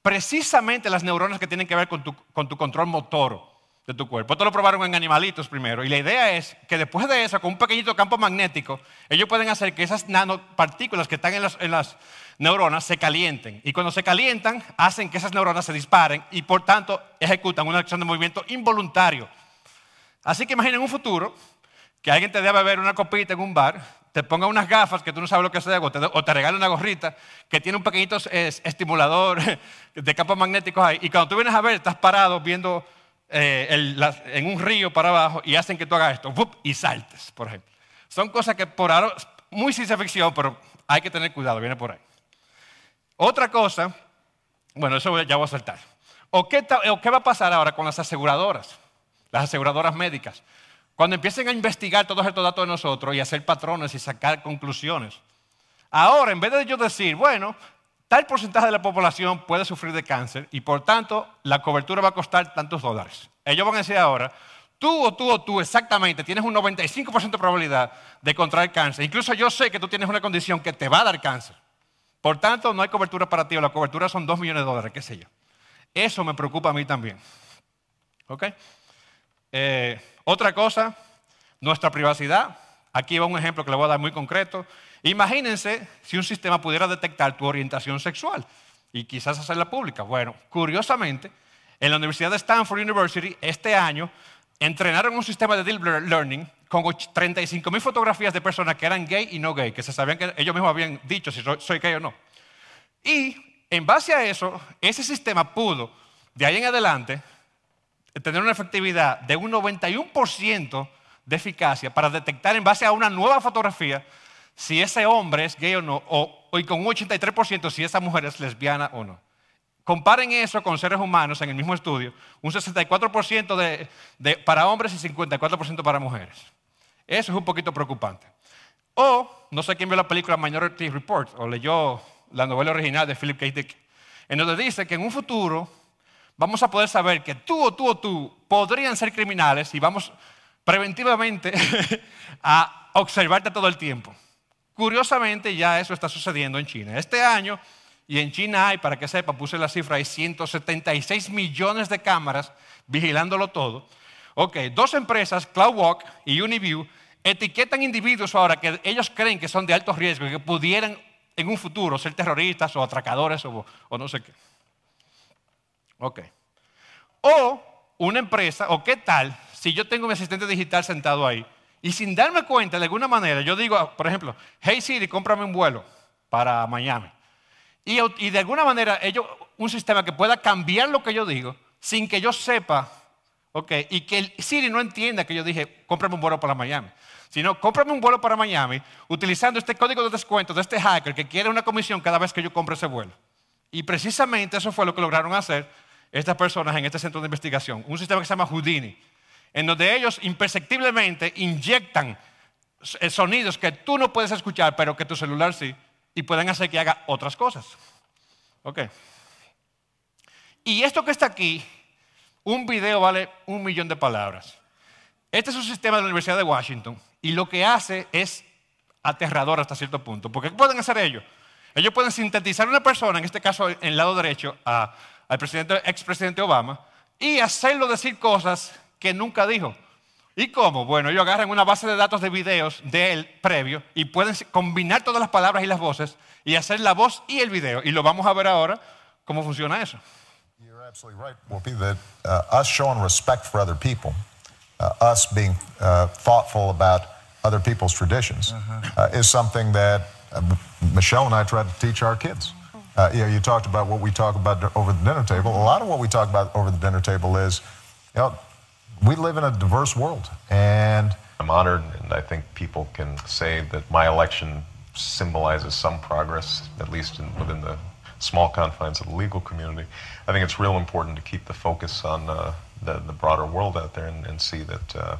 precisamente las neuronas que tienen que ver con tu, con tu control motor de tu cuerpo. Esto lo probaron en animalitos primero. Y la idea es que después de eso, con un pequeñito campo magnético, ellos pueden hacer que esas nanopartículas que están en las, neuronas se calienten. Y cuando se calientan, hacen que esas neuronas se disparen y por tanto ejecutan una acción de movimiento involuntario. Así que imaginen un futuro que alguien te dé a beber una copita en un bar, te ponga unas gafas que tú no sabes lo que es o te regale una gorrita que tiene un pequeñito estimulador *laughs* de campos magnéticos ahí. Y cuando tú vienes a ver, estás parado viendo eh, en un río para abajo y hacen que tú hagas esto y saltes, por ejemplo. Son cosas que por ahora, muy ciencia ficción, pero hay que tener cuidado, viene por ahí. Otra cosa, bueno, eso ya voy a saltar. ¿O qué, ¿O qué va a pasar ahora con las aseguradoras, las aseguradoras médicas? Cuando empiecen a investigar todos estos datos de nosotros y hacer patrones y sacar conclusiones. Ahora, en vez de yo decir, bueno, tal porcentaje de la población puede sufrir de cáncer y por tanto la cobertura va a costar tantos dólares. Ellos van a decir ahora, tú o tú o tú exactamente tienes un 95% de probabilidad de contraer cáncer. Incluso yo sé que tú tienes una condición que te va a dar cáncer. Por tanto, no hay cobertura para ti la cobertura son 2 millones de dólares, qué sé yo. Eso me preocupa a mí también. ¿Ok? Eh, otra cosa, nuestra privacidad. Aquí va un ejemplo que le voy a dar muy concreto. Imagínense si un sistema pudiera detectar tu orientación sexual y quizás hacerla pública. Bueno, curiosamente, en la Universidad de Stanford University este año entrenaron un sistema de deep learning con 35 mil fotografías de personas que eran gay y no gay, que se sabían que ellos mismos habían dicho si soy gay o no. Y en base a eso, ese sistema pudo, de ahí en adelante, tener una efectividad de un 91% de eficacia para detectar en base a una nueva fotografía si ese hombre es gay o no, o, y con un 83% si esa mujer es lesbiana o no. Comparen eso con seres humanos en el mismo estudio, un 64% de, para hombres y 54% para mujeres. Eso es un poquito preocupante. O, no sé quién vio la película Minority Report o leyó la novela original de Philip K. Dick, en donde dice que en un futuro vamos a poder saber que tú o tú o tú podrían ser criminales y vamos preventivamente *laughs* a observarte todo el tiempo. Curiosamente ya eso está sucediendo en China. Este año, y en China hay, para que sepa, puse la cifra, hay 176 millones de cámaras vigilándolo todo. Ok, dos empresas, CloudWalk y Uniview, etiquetan individuos ahora que ellos creen que son de alto riesgo y que pudieran en un futuro ser terroristas o atracadores o, o no sé qué. Ok. O una empresa, o qué tal si yo tengo mi asistente digital sentado ahí y sin darme cuenta, de alguna manera, yo digo, por ejemplo, hey Siri, cómprame un vuelo para Miami. Y, de alguna manera, ellos, un sistema que pueda cambiar lo que yo digo sin que yo sepa, ok, y que el Siri no entienda que yo dije, cómprame un vuelo para Miami. Sino, cómprame un vuelo para Miami utilizando este código de descuento de este hacker que quiere una comisión cada vez que yo compre ese vuelo. Y precisamente eso fue lo que lograron hacer estas personas en este centro de investigación. Un sistema que se llama Houdini en donde ellos imperceptiblemente inyectan sonidos que tú no puedes escuchar, pero que tu celular sí, y pueden hacer que haga otras cosas. Ok. Y esto que está aquí, un video vale un millón de palabras. Este es un sistema de la Universidad de Washington y lo que hace es aterrador hasta cierto punto. Porque ¿qué pueden hacer ellos? Ellos pueden sintetizar una persona, en este caso en el lado derecho, al presidente, expresidente Obama, y hacerlo decir cosas que nunca dijo. ¿Y cómo? Bueno, ellos agarran una base de datos de videos de él previo y pueden combinar todas las palabras y las voces y hacer la voz y el video. Y lo vamos a ver ahora cómo funciona eso. You're absolutely right, Whoopi, that uh, us showing respect for other people, uh, us being uh, thoughtful about other people's traditions, uh-huh. is something that Michelle and I try to teach our kids. you you talked about what we talk about over the dinner table. A lot of what we talk about over the dinner table is, you know, we live in a diverse world, and I'm honored, and I think people can say that my election symbolizes some progress, at least in, within the small confines of the legal community. I think it's real important to keep the focus on uh, the, the, broader world out there and, and see that uh,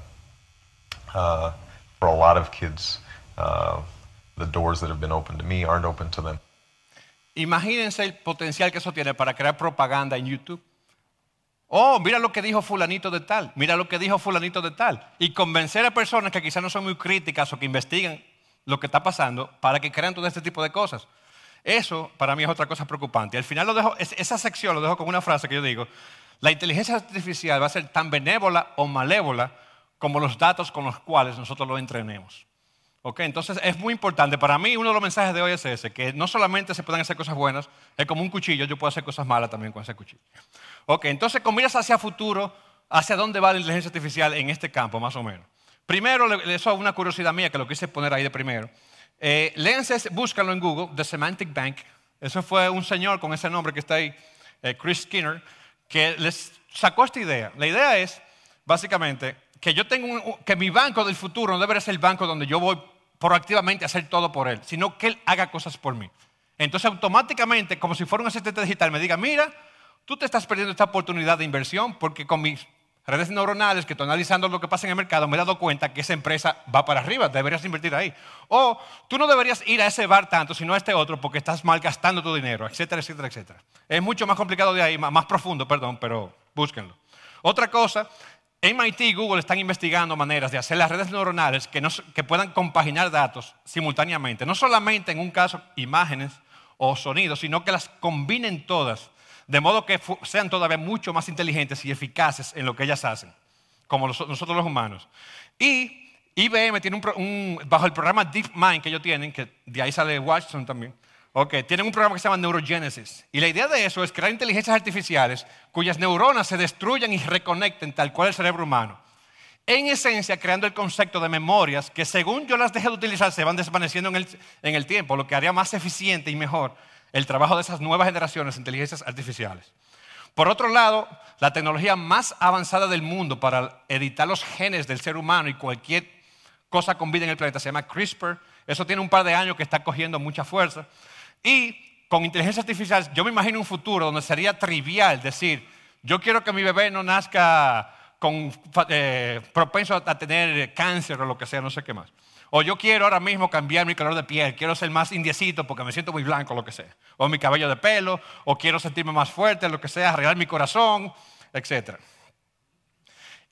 uh, for a lot of kids, uh, the doors that have been open to me aren't open to them. Imagínense el potencial que eso tiene para crear propaganda en YouTube. Oh, mira lo que dijo fulanito de tal, mira lo que dijo fulanito de tal. Y convencer a personas que quizás no son muy críticas o que investiguen lo que está pasando para que crean todo este tipo de cosas. Eso para mí es otra cosa preocupante. Al final lo dejo, esa sección lo dejo con una frase que yo digo, la inteligencia artificial va a ser tan benévola o malévola como los datos con los cuales nosotros lo entrenemos. Ok, entonces es muy importante. Para mí, uno de los mensajes de hoy es ese: que no solamente se pueden hacer cosas buenas, es como un cuchillo, yo puedo hacer cosas malas también con ese cuchillo. Ok, entonces, con miras hacia futuro, ¿hacia dónde va la inteligencia artificial en este campo, más o menos? Primero, eso es una curiosidad mía que lo quise poner ahí de primero. Eh, léanse, búscalo en Google, The Semantic Bank. Eso fue un señor con ese nombre que está ahí, eh, Chris Skinner, que les sacó esta idea. La idea es, básicamente, que yo tengo que mi banco del futuro no debería ser el banco donde yo voy proactivamente a hacer todo por él, sino que él haga cosas por mí. Entonces automáticamente, como si fuera un asistente digital, me diga, mira, tú te estás perdiendo esta oportunidad de inversión porque con mis redes neuronales que estoy analizando lo que pasa en el mercado, me he dado cuenta que esa empresa va para arriba, deberías invertir ahí. O tú no deberías ir a ese bar tanto, sino a este otro, porque estás malgastando tu dinero, etcétera, etcétera, etcétera. Es mucho más complicado de ahí, más, profundo, perdón, pero búsquenlo. Otra cosa MIT y Google están investigando maneras de hacer las redes neuronales que, puedan compaginar datos simultáneamente, no solamente en un caso imágenes o sonidos, sino que las combinen todas, de modo que sean todavía mucho más inteligentes y eficaces en lo que ellas hacen, como nosotros los humanos. Y IBM tiene un, bajo el programa DeepMind que ellos tienen, que de ahí sale Washington también, Ok, tienen un programa que se llama Neurogenesis. Y la idea de eso es crear inteligencias artificiales cuyas neuronas se destruyan y reconecten tal cual el cerebro humano. En esencia, creando el concepto de memorias que según yo las deje de utilizar se van desvaneciendo en el, en el tiempo, lo que haría más eficiente y mejor el trabajo de esas nuevas generaciones de inteligencias artificiales. Por otro lado, la tecnología más avanzada del mundo para editar los genes del ser humano y cualquier cosa con vida en el planeta se llama CRISPR. Eso tiene un par de años que está cogiendo mucha fuerza. Y con inteligencia artificial, yo me imagino un futuro donde sería trivial decir, yo quiero que mi bebé no nazca con, eh, propenso a tener cáncer o lo que sea, no sé qué más. O yo quiero ahora mismo cambiar mi color de piel, quiero ser más indiecito porque me siento muy blanco, lo que sea. O mi cabello de pelo, o quiero sentirme más fuerte, lo que sea, arreglar mi corazón, etc.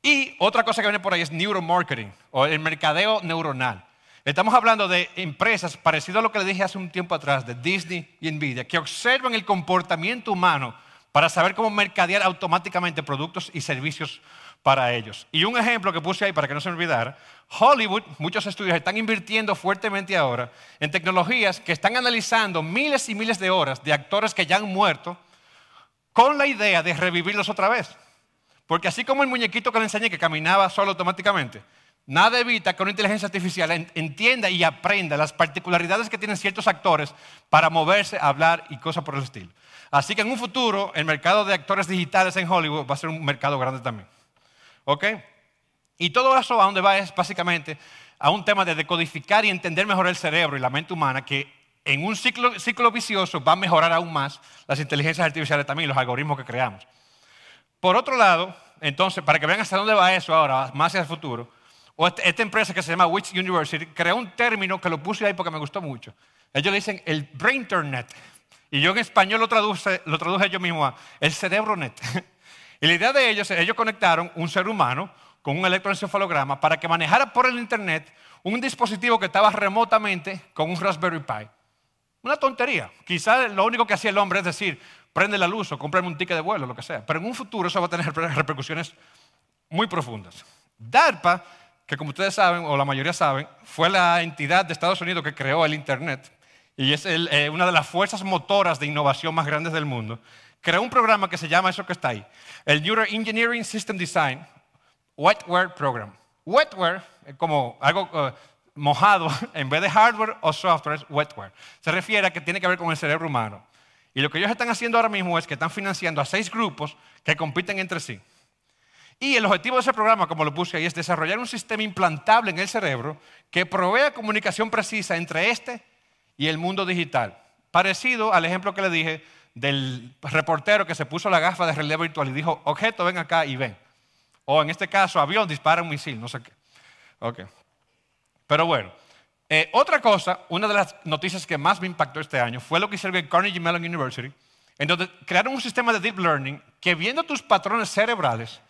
Y otra cosa que viene por ahí es neuromarketing, o el mercadeo neuronal. Estamos hablando de empresas, parecido a lo que le dije hace un tiempo atrás, de Disney y Nvidia, que observan el comportamiento humano para saber cómo mercadear automáticamente productos y servicios para ellos. Y un ejemplo que puse ahí para que no se me olvidara, Hollywood, muchos estudios están invirtiendo fuertemente ahora en tecnologías que están analizando miles y miles de horas de actores que ya han muerto con la idea de revivirlos otra vez. Porque así como el muñequito que le enseñé que caminaba solo automáticamente, Nada evita que una inteligencia artificial entienda y aprenda las particularidades que tienen ciertos actores para moverse, hablar y cosas por el estilo. Así que en un futuro el mercado de actores digitales en Hollywood va a ser un mercado grande también. ¿Ok? Y todo eso a dónde va es básicamente a un tema de decodificar y entender mejor el cerebro y la mente humana que en un ciclo, ciclo vicioso va a mejorar aún más las inteligencias artificiales también, los algoritmos que creamos. Por otro lado, entonces, para que vean hasta dónde va eso ahora, más hacia el futuro, o este, esta empresa que se llama Wits University, creó un término que lo puse ahí porque me gustó mucho. Ellos dicen el brain internet. Y yo en español lo traduje, lo yo mismo a el cerebronet. *laughs* Y la idea de ellos, es ellos conectaron un ser humano con un electroencefalograma para que manejara por el internet un dispositivo que estaba remotamente con un Raspberry Pi. Una tontería. Quizás lo único que hacía el hombre es decir, prende la luz o cómprame un ticket de vuelo, o lo que sea. Pero en un futuro eso va a tener *laughs* repercusiones muy profundas. DARPA que como ustedes saben, o la mayoría saben, fue la entidad de Estados Unidos que creó el Internet y es eh, una de las fuerzas motoras de innovación más grandes del mundo, creó un programa que se llama eso que está ahí, el Neural Engineering System Design Wetware Program. Wetware, como algo eh, mojado, *laughs* en vez de hardware o software, es wetware. Se refiere a que tiene que ver con el cerebro humano. Y lo que ellos están haciendo ahora mismo es que están financiando a seis grupos que compiten entre sí. Y el objetivo de ese programa, como lo puse ahí, es desarrollar un sistema implantable en el cerebro que provea comunicación precisa entre este y el mundo digital. Parecido al ejemplo que le dije del reportero que se puso la gafa de realidad virtual y dijo, objeto, ven acá y ven. O en este caso, avión, dispara un misil, no sé qué. Ok. Pero bueno, eh, otra cosa, una de las noticias que más me impactó este año fue lo que hicieron en Carnegie Mellon University, en donde crearon un sistema de deep learning que viendo tus patrones cerebrales,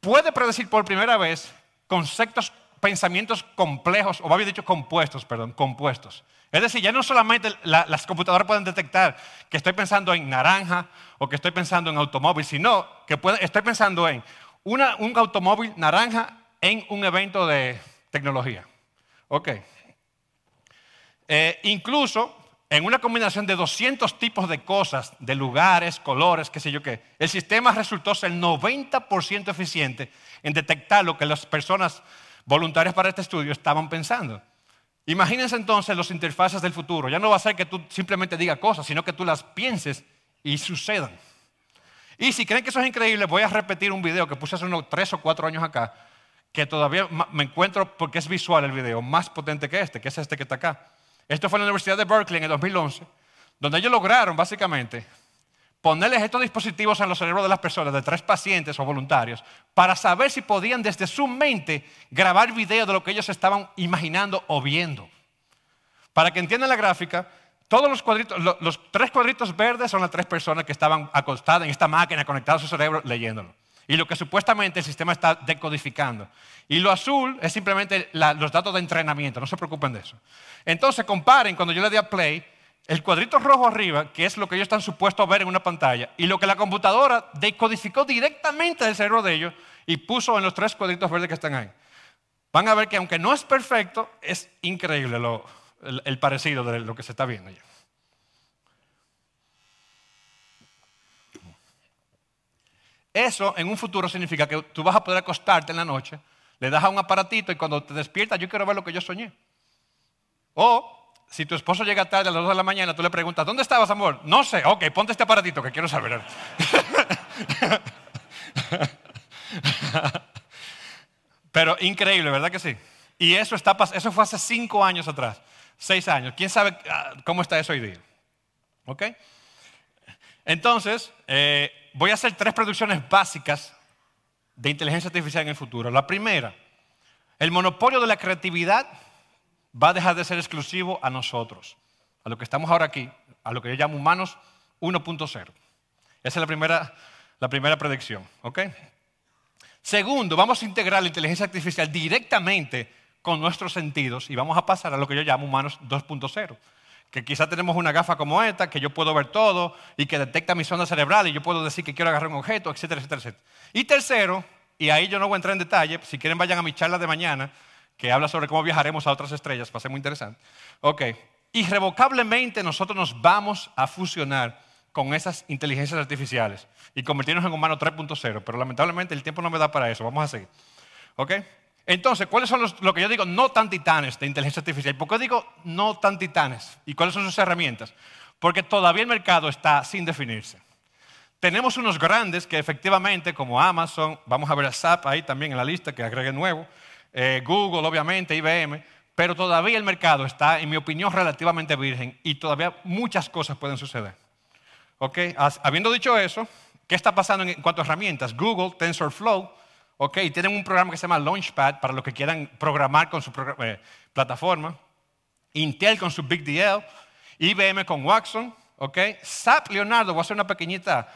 puede predecir por primera vez conceptos, pensamientos complejos, o más dicho, compuestos, perdón, compuestos. Es decir, ya no solamente las computadoras pueden detectar que estoy pensando en naranja o que estoy pensando en automóvil, sino que estoy pensando en una, un automóvil naranja en un evento de tecnología. Ok. Eh, incluso en una combinación de 200 tipos de cosas, de lugares, colores, qué sé yo qué, el sistema resultó ser el 90% eficiente en detectar lo que las personas voluntarias para este estudio estaban pensando. Imagínense entonces las interfaces del futuro. Ya no va a ser que tú simplemente digas cosas, sino que tú las pienses y sucedan. Y si creen que eso es increíble, voy a repetir un video que puse hace unos tres o cuatro años acá, que todavía me encuentro, porque es visual el video, más potente que este, que es este que está acá. Esto fue en la Universidad de Berkeley en el 2011, donde ellos lograron básicamente ponerles estos dispositivos en los cerebros de las personas, de tres pacientes o voluntarios, para saber si podían desde su mente grabar video de lo que ellos estaban imaginando o viendo. Para que entiendan la gráfica, todos los cuadritos, los, tres cuadritos verdes son las tres personas que estaban acostadas en esta máquina conectadas a su cerebro leyéndolo y lo que supuestamente el sistema está decodificando. Y lo azul es simplemente los datos de entrenamiento, no se preocupen de eso. Entonces comparen cuando yo le di a play el cuadrito rojo arriba, que es lo que ellos están supuestos a ver en una pantalla, y lo que la computadora decodificó directamente del cerebro de ellos y puso en los tres cuadritos verdes que están ahí. Van a ver que aunque no es perfecto, es increíble el, parecido de lo que se está viendo. Allá. Eso en un futuro significa que tú vas a poder acostarte en la noche, le das a un aparatito y cuando te despiertas, yo quiero ver lo que yo soñé. O si tu esposo llega tarde a las 2 de la mañana, tú le preguntas, ¿dónde estabas, amor? No sé, ok, ponte este aparatito que quiero saber. *laughs* Pero increíble, ¿verdad que sí? Y eso, está, eso fue hace cinco años atrás, seis años. ¿Quién sabe ah, cómo está eso hoy día? ¿Ok? Entonces, eh, voy a hacer tres predicciones básicas de inteligencia artificial en el futuro. La primera, el monopolio de la creatividad va a dejar de ser exclusivo a nosotros, a lo que estamos ahora aquí, a lo que yo llamo humanos 1.0. Esa es la primera, predicción. Segundo, vamos a integrar la inteligencia artificial directamente con nuestros sentidos y vamos a pasar a lo que yo llamo humanos 2.0 que quizá tenemos una gafa como esta, que yo puedo ver todo y que detecta mi zona cerebral y yo puedo decir que quiero agarrar un objeto, etcétera, etcétera, etcétera. Y tercero, y ahí yo no voy a entrar en detalle, si quieren vayan a mi charla de mañana, que habla sobre cómo viajaremos a otras estrellas, va a ser muy interesante. Ok, irrevocablemente nosotros nos vamos a fusionar con esas inteligencias artificiales y convertirnos en humano 3.0, pero lamentablemente el tiempo no me da para eso, vamos a seguir. ¿Ok? Entonces, ¿cuáles son los, lo que yo digo no tan titanes de inteligencia artificial? ¿Por qué digo no tan titanes? ¿Y cuáles son sus herramientas? Porque todavía el mercado está sin definirse. Tenemos unos grandes que efectivamente, como Amazon, vamos a ver a SAP ahí también en la lista que agregue nuevo, eh, Google obviamente, IBM, pero todavía el mercado está, en mi opinión, relativamente virgen y todavía muchas cosas pueden suceder. ¿Ok? Habiendo dicho eso, ¿qué está pasando en cuanto a herramientas? Google, TensorFlow, Ok, tienen un programa que se llama Launchpad para los que quieran programar con su eh, plataforma. Intel con su Big DL. IBM con Watson. Ok, SAP Leonardo, voy a hacer una pequeñita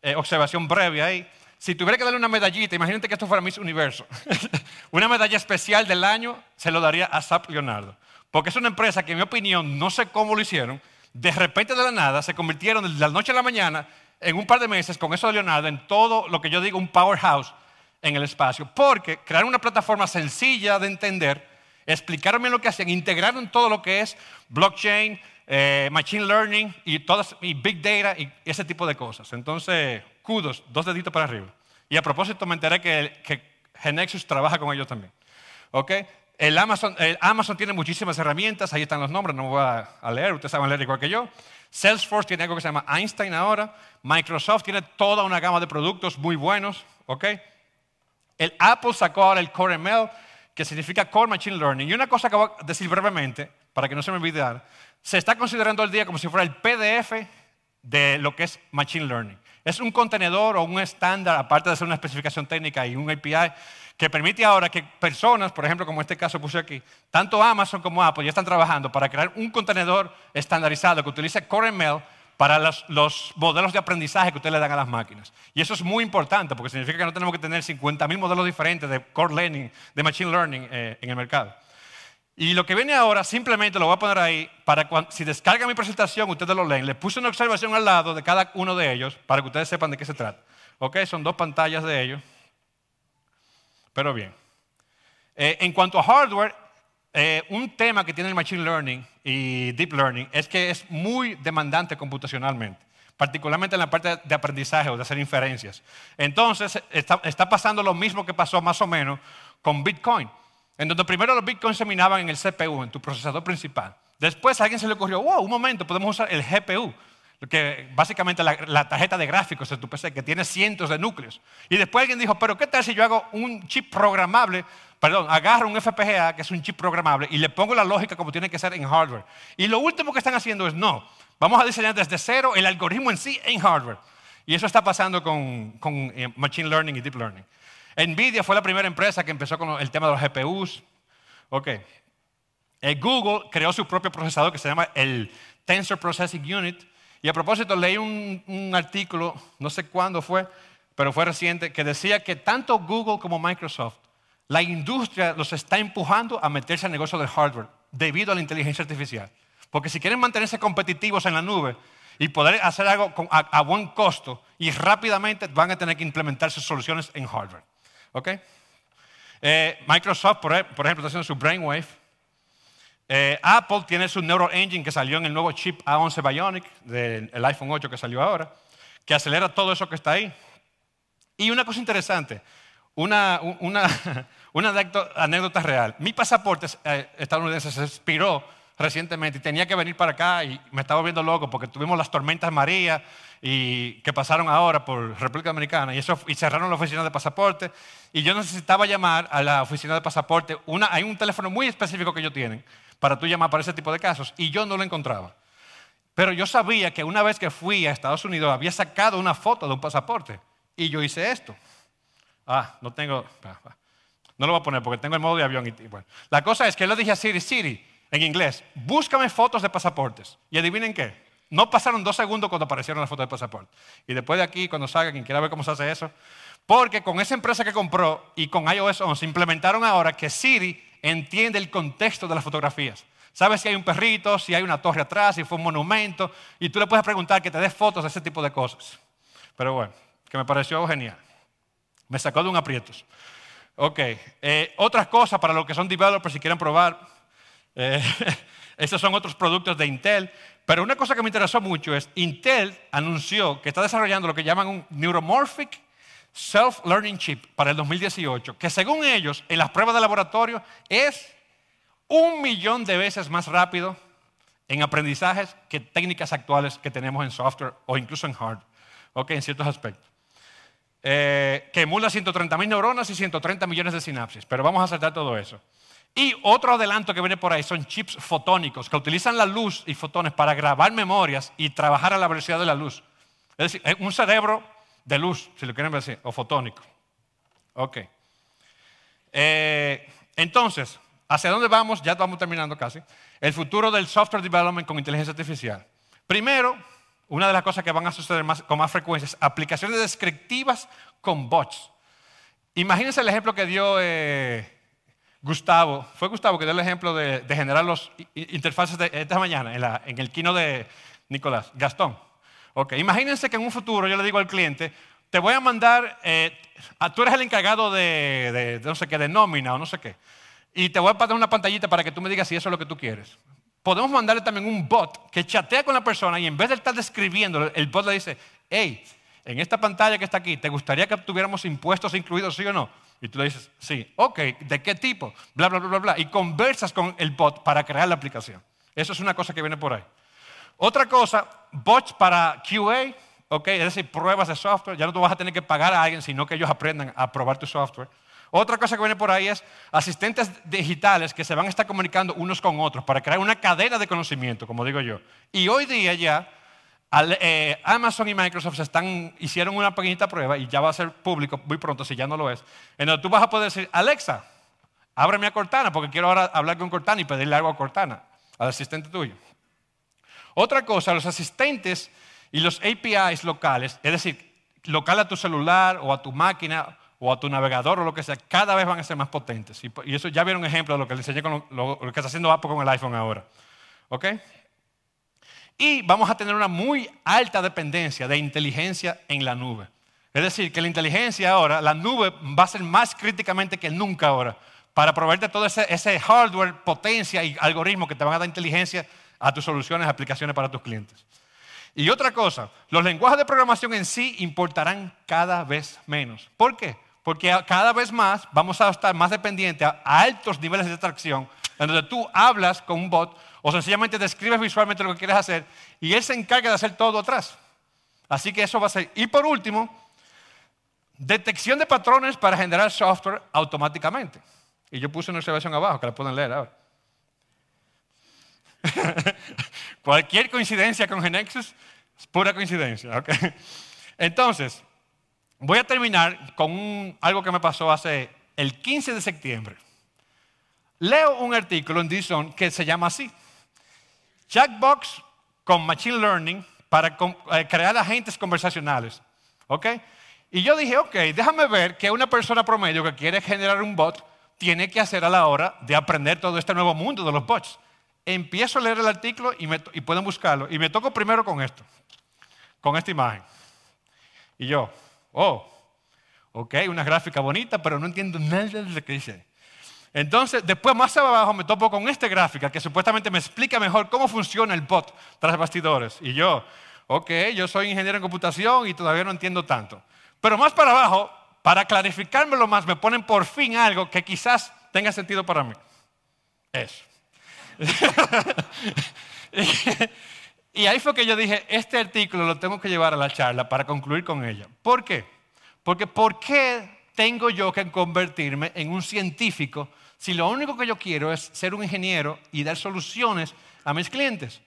eh, observación breve ahí. Si tuviera que darle una medallita, imagínate que esto fuera Miss Universo. *laughs* una medalla especial del año se lo daría a SAP Leonardo. Porque es una empresa que, en mi opinión, no sé cómo lo hicieron. De repente, de la nada, se convirtieron de la noche a la mañana, en un par de meses, con eso de Leonardo, en todo lo que yo digo, un powerhouse en el espacio, porque crear una plataforma sencilla de entender, explicaron bien lo que hacían, integraron todo lo que es blockchain, eh, machine learning y, todas, y big data y ese tipo de cosas. Entonces, kudos, dos deditos para arriba. Y a propósito me enteré que, que Genexus trabaja con ellos también. ¿Ok? El Amazon, Amazon, tiene muchísimas herramientas, ahí están los nombres, no voy a, leer, ustedes saben leer igual que yo. Salesforce tiene algo que se llama Einstein ahora. Microsoft tiene toda una gama de productos muy buenos, ¿ok? El Apple sacó ahora el Core ML, que significa Core Machine Learning. Y una cosa que voy a decir brevemente, para que no se me olvide, se está considerando el día como si fuera el PDF de lo que es Machine Learning. Es un contenedor o un estándar, aparte de ser una especificación técnica y un API, que permite ahora que personas, por ejemplo, como este caso puse aquí, tanto Amazon como Apple ya están trabajando para crear un contenedor estandarizado que utilice CoreML para los, modelos de aprendizaje que ustedes le dan a las máquinas. Y eso es muy importante porque significa que no tenemos que tener 50.000 modelos diferentes de core learning, de machine learning eh, en el mercado. Y lo que viene ahora, simplemente lo voy a poner ahí, para si descargan mi presentación, ustedes lo leen. Le puse una observación al lado de cada uno de ellos para que ustedes sepan de qué se trata. Ok, son dos pantallas de ellos. Pero bien. Eh, en cuanto a hardware, eh, un tema que tiene el Machine Learning y Deep Learning es que es muy demandante computacionalmente, particularmente en la parte de aprendizaje o de hacer inferencias. Entonces, está, pasando lo mismo que pasó más o menos con Bitcoin, en donde primero los Bitcoins se minaban en el CPU, en tu procesador principal. Después alguien se le ocurrió, wow, un momento, podemos usar el GPU, que básicamente la, la, tarjeta de gráficos de tu PC, que tiene cientos de núcleos. Y después alguien dijo, pero ¿qué tal si yo hago un chip programable perdón, agarro un FPGA, que es un chip programable, y le pongo la lógica como tiene que ser en hardware. Y lo último que están haciendo es, no, vamos a diseñar desde cero el algoritmo en sí en hardware. Y eso está pasando con, eh, Machine Learning y Deep Learning. Nvidia fue la primera empresa que empezó con el tema de los GPUs. Ok. Eh, Google creó su propio procesador que se llama el Tensor Processing Unit. Y a propósito, leí un artículo, no sé cuándo fue, pero fue reciente, que decía que tanto Google como Microsoft la industria los está empujando a meterse al negocio de hardware debido a la inteligencia artificial. Porque si quieren mantenerse competitivos en la nube y poder hacer algo a, buen costo y rápidamente van a tener que implementar sus soluciones en hardware. Eh, Microsoft, por, ejemplo, está haciendo su Brainwave. Eh, Apple tiene su Neural Engine que salió en el nuevo chip A11 Bionic del iPhone 8 que salió ahora, que acelera todo eso que está ahí. Y una cosa interesante, una, *laughs* Una anécdota real. Mi pasaporte eh, estadounidense se expiró recientemente y tenía que venir para acá y me estaba viendo loco porque tuvimos las tormentas María y que pasaron ahora por República Dominicana y, eso, y cerraron la oficina de pasaporte y yo necesitaba llamar a la oficina de pasaporte. hay un teléfono muy específico que ellos tienen para tú llamar para ese tipo de casos y yo no lo encontraba. Pero yo sabía que una vez que fui a Estados Unidos había sacado una foto de un pasaporte y yo hice esto. Ah, no tengo... No lo voy a poner porque tengo el modo de avión. bueno. La cosa es que le dije a Siri, Siri, en inglés, búscame fotos de pasaportes. Y adivinen qué. No pasaron dos segundos cuando aparecieron las fotos de pasaporte. Y después de aquí, cuando salga, quien quiera ver cómo se hace eso. Porque con esa empresa que compró y con iOS 11 implementaron ahora que Siri entiende el contexto de las fotografías. Sabes si hay un perrito, si hay una torre atrás, si fue un monumento. Y tú le puedes preguntar que te des fotos de ese tipo de cosas. Pero bueno, que me pareció genial. Me sacó de un aprietos. Ok, eh, otras cosas para los que son developers si quieren probar. Eh, *laughs* estos son otros productos de Intel. Pero una cosa que me interesó mucho es Intel anunció que está desarrollando lo que llaman un Neuromorphic Self-Learning Chip para el 2018, que según ellos, en las pruebas de laboratorio, es un millón de veces más rápido en aprendizajes que técnicas actuales que tenemos en software o incluso en hardware, ok, en ciertos aspectos. Eh, que emula 130 mil neuronas y 130 millones de sinapsis. Pero vamos a saltar todo eso. Y otro adelanto que viene por ahí son chips fotónicos que utilizan la luz y fotones para grabar memorias y trabajar a la velocidad de la luz. Es decir, un cerebro de luz, si lo quieren decir, o fotónico. Ok. Eh, entonces, ¿hacia dónde vamos? Ya estamos terminando casi. El futuro del software development con inteligencia artificial. Primero, una de las cosas que van a suceder más, con más frecuencia es aplicaciones descriptivas con bots. Imagínense el ejemplo que dio eh, Gustavo. Fue Gustavo que dio el ejemplo de, generar los interfaces de esta mañana en, el kino de Nicolás Gastón. Ok, imagínense que en un futuro yo le digo al cliente, te voy a mandar, eh, tú eres el encargado de, de, no sé qué, de nómina o no sé qué, y te voy a pasar una pantallita para que tú me digas si eso es lo que tú quieres podemos mandarle también un bot que chatea con la persona y en vez de estar describiéndolo, el bot le dice, hey, en esta pantalla que está aquí, ¿te gustaría que tuviéramos impuestos incluidos, sí o no? Y tú le dices, sí, ok, ¿de qué tipo? Bla, bla, bla, bla, bla. Y conversas con el bot para crear la aplicación. Eso es una cosa que viene por ahí. Otra cosa, bots para QA, ok, es decir, pruebas de software. Ya no tú vas a tener que pagar a alguien, sino que ellos aprendan a probar tu software. Otra cosa que viene por ahí es asistentes digitales que se van a estar comunicando unos con otros para crear una cadena de conocimiento, como digo yo. Y hoy día ya eh, Amazon y Microsoft están, hicieron una pequeñita prueba y ya va a ser público muy pronto, si ya no lo es, en donde tú vas a poder decir, Alexa, ábreme a Cortana porque quiero hablar con Cortana y pedirle algo a Cortana, al asistente tuyo. Otra cosa, los asistentes y los APIs locales, es decir, local a tu celular o a tu máquina o a tu navegador o lo que sea, cada vez van a ser más potentes. Y, eso ya vieron ejemplo de lo que le enseñé con lo, que está haciendo Apple con el iPhone ahora. ¿Ok? Y vamos a tener una muy alta dependencia de inteligencia en la nube. Es decir, que la inteligencia ahora, la nube va a ser más críticamente que nunca ahora para proveerte todo ese, ese hardware, potencia y algoritmo que te van a dar inteligencia a tus soluciones, aplicaciones para tus clientes. Y otra cosa, los lenguajes de programación en sí importarán cada vez menos. ¿Por qué? Porque cada vez más vamos a estar más dependientes a altos niveles de atracción, en donde tú hablas con un bot o sencillamente describes visualmente lo que quieres hacer y él se encarga de hacer todo atrás. Así que eso va a ser. Y por último, detección de patrones para generar software automáticamente. Y yo puse una observación abajo que la pueden leer ahora. *laughs* Cualquier coincidencia con Genexus es pura coincidencia. Entonces, Voy a terminar con algo que me pasó hace el 15 de septiembre. Leo un artículo en Disson que se llama así: Chatbox con Machine Learning para eh, crear agentes conversacionales. ¿Ok? Y yo dije, ok, déjame ver que una persona promedio que quiere generar un bot tiene que hacer a la hora de aprender todo este nuevo mundo de los bots. Empiezo a leer el artículo y, y pueden buscarlo. Y me toco primero con esto, con esta imagen. Y yo, Oh, ok, una gráfica bonita, pero no entiendo nada de lo que dice. Entonces, después más abajo me topo con esta gráfica que supuestamente me explica mejor cómo funciona el bot tras bastidores. Y yo, ok, yo soy ingeniero en computación y todavía no entiendo tanto. Pero más para abajo, para clarificármelo más, me ponen por fin algo que quizás tenga sentido para mí. Eso. *laughs* Y ahí fue que yo dije, este artículo lo tengo que llevar a la charla para concluir con ella. ¿Por qué? Porque ¿por qué tengo yo que convertirme en un científico si lo único que yo quiero es ser un ingeniero y dar soluciones a mis clientes?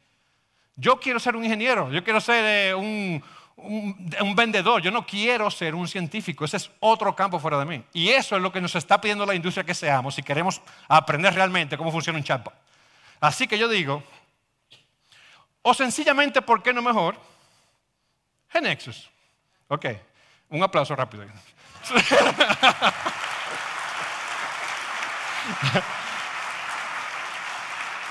Yo quiero ser un ingeniero, yo quiero ser eh, un, vendedor, yo no quiero ser un científico, ese es otro campo fuera de mí. Y eso es lo que nos está pidiendo la industria que seamos si queremos aprender realmente cómo funciona un chatbot. Así que yo digo, o sencillamente, ¿por qué no mejor? Genexus. Ok, un aplauso rápido. *laughs*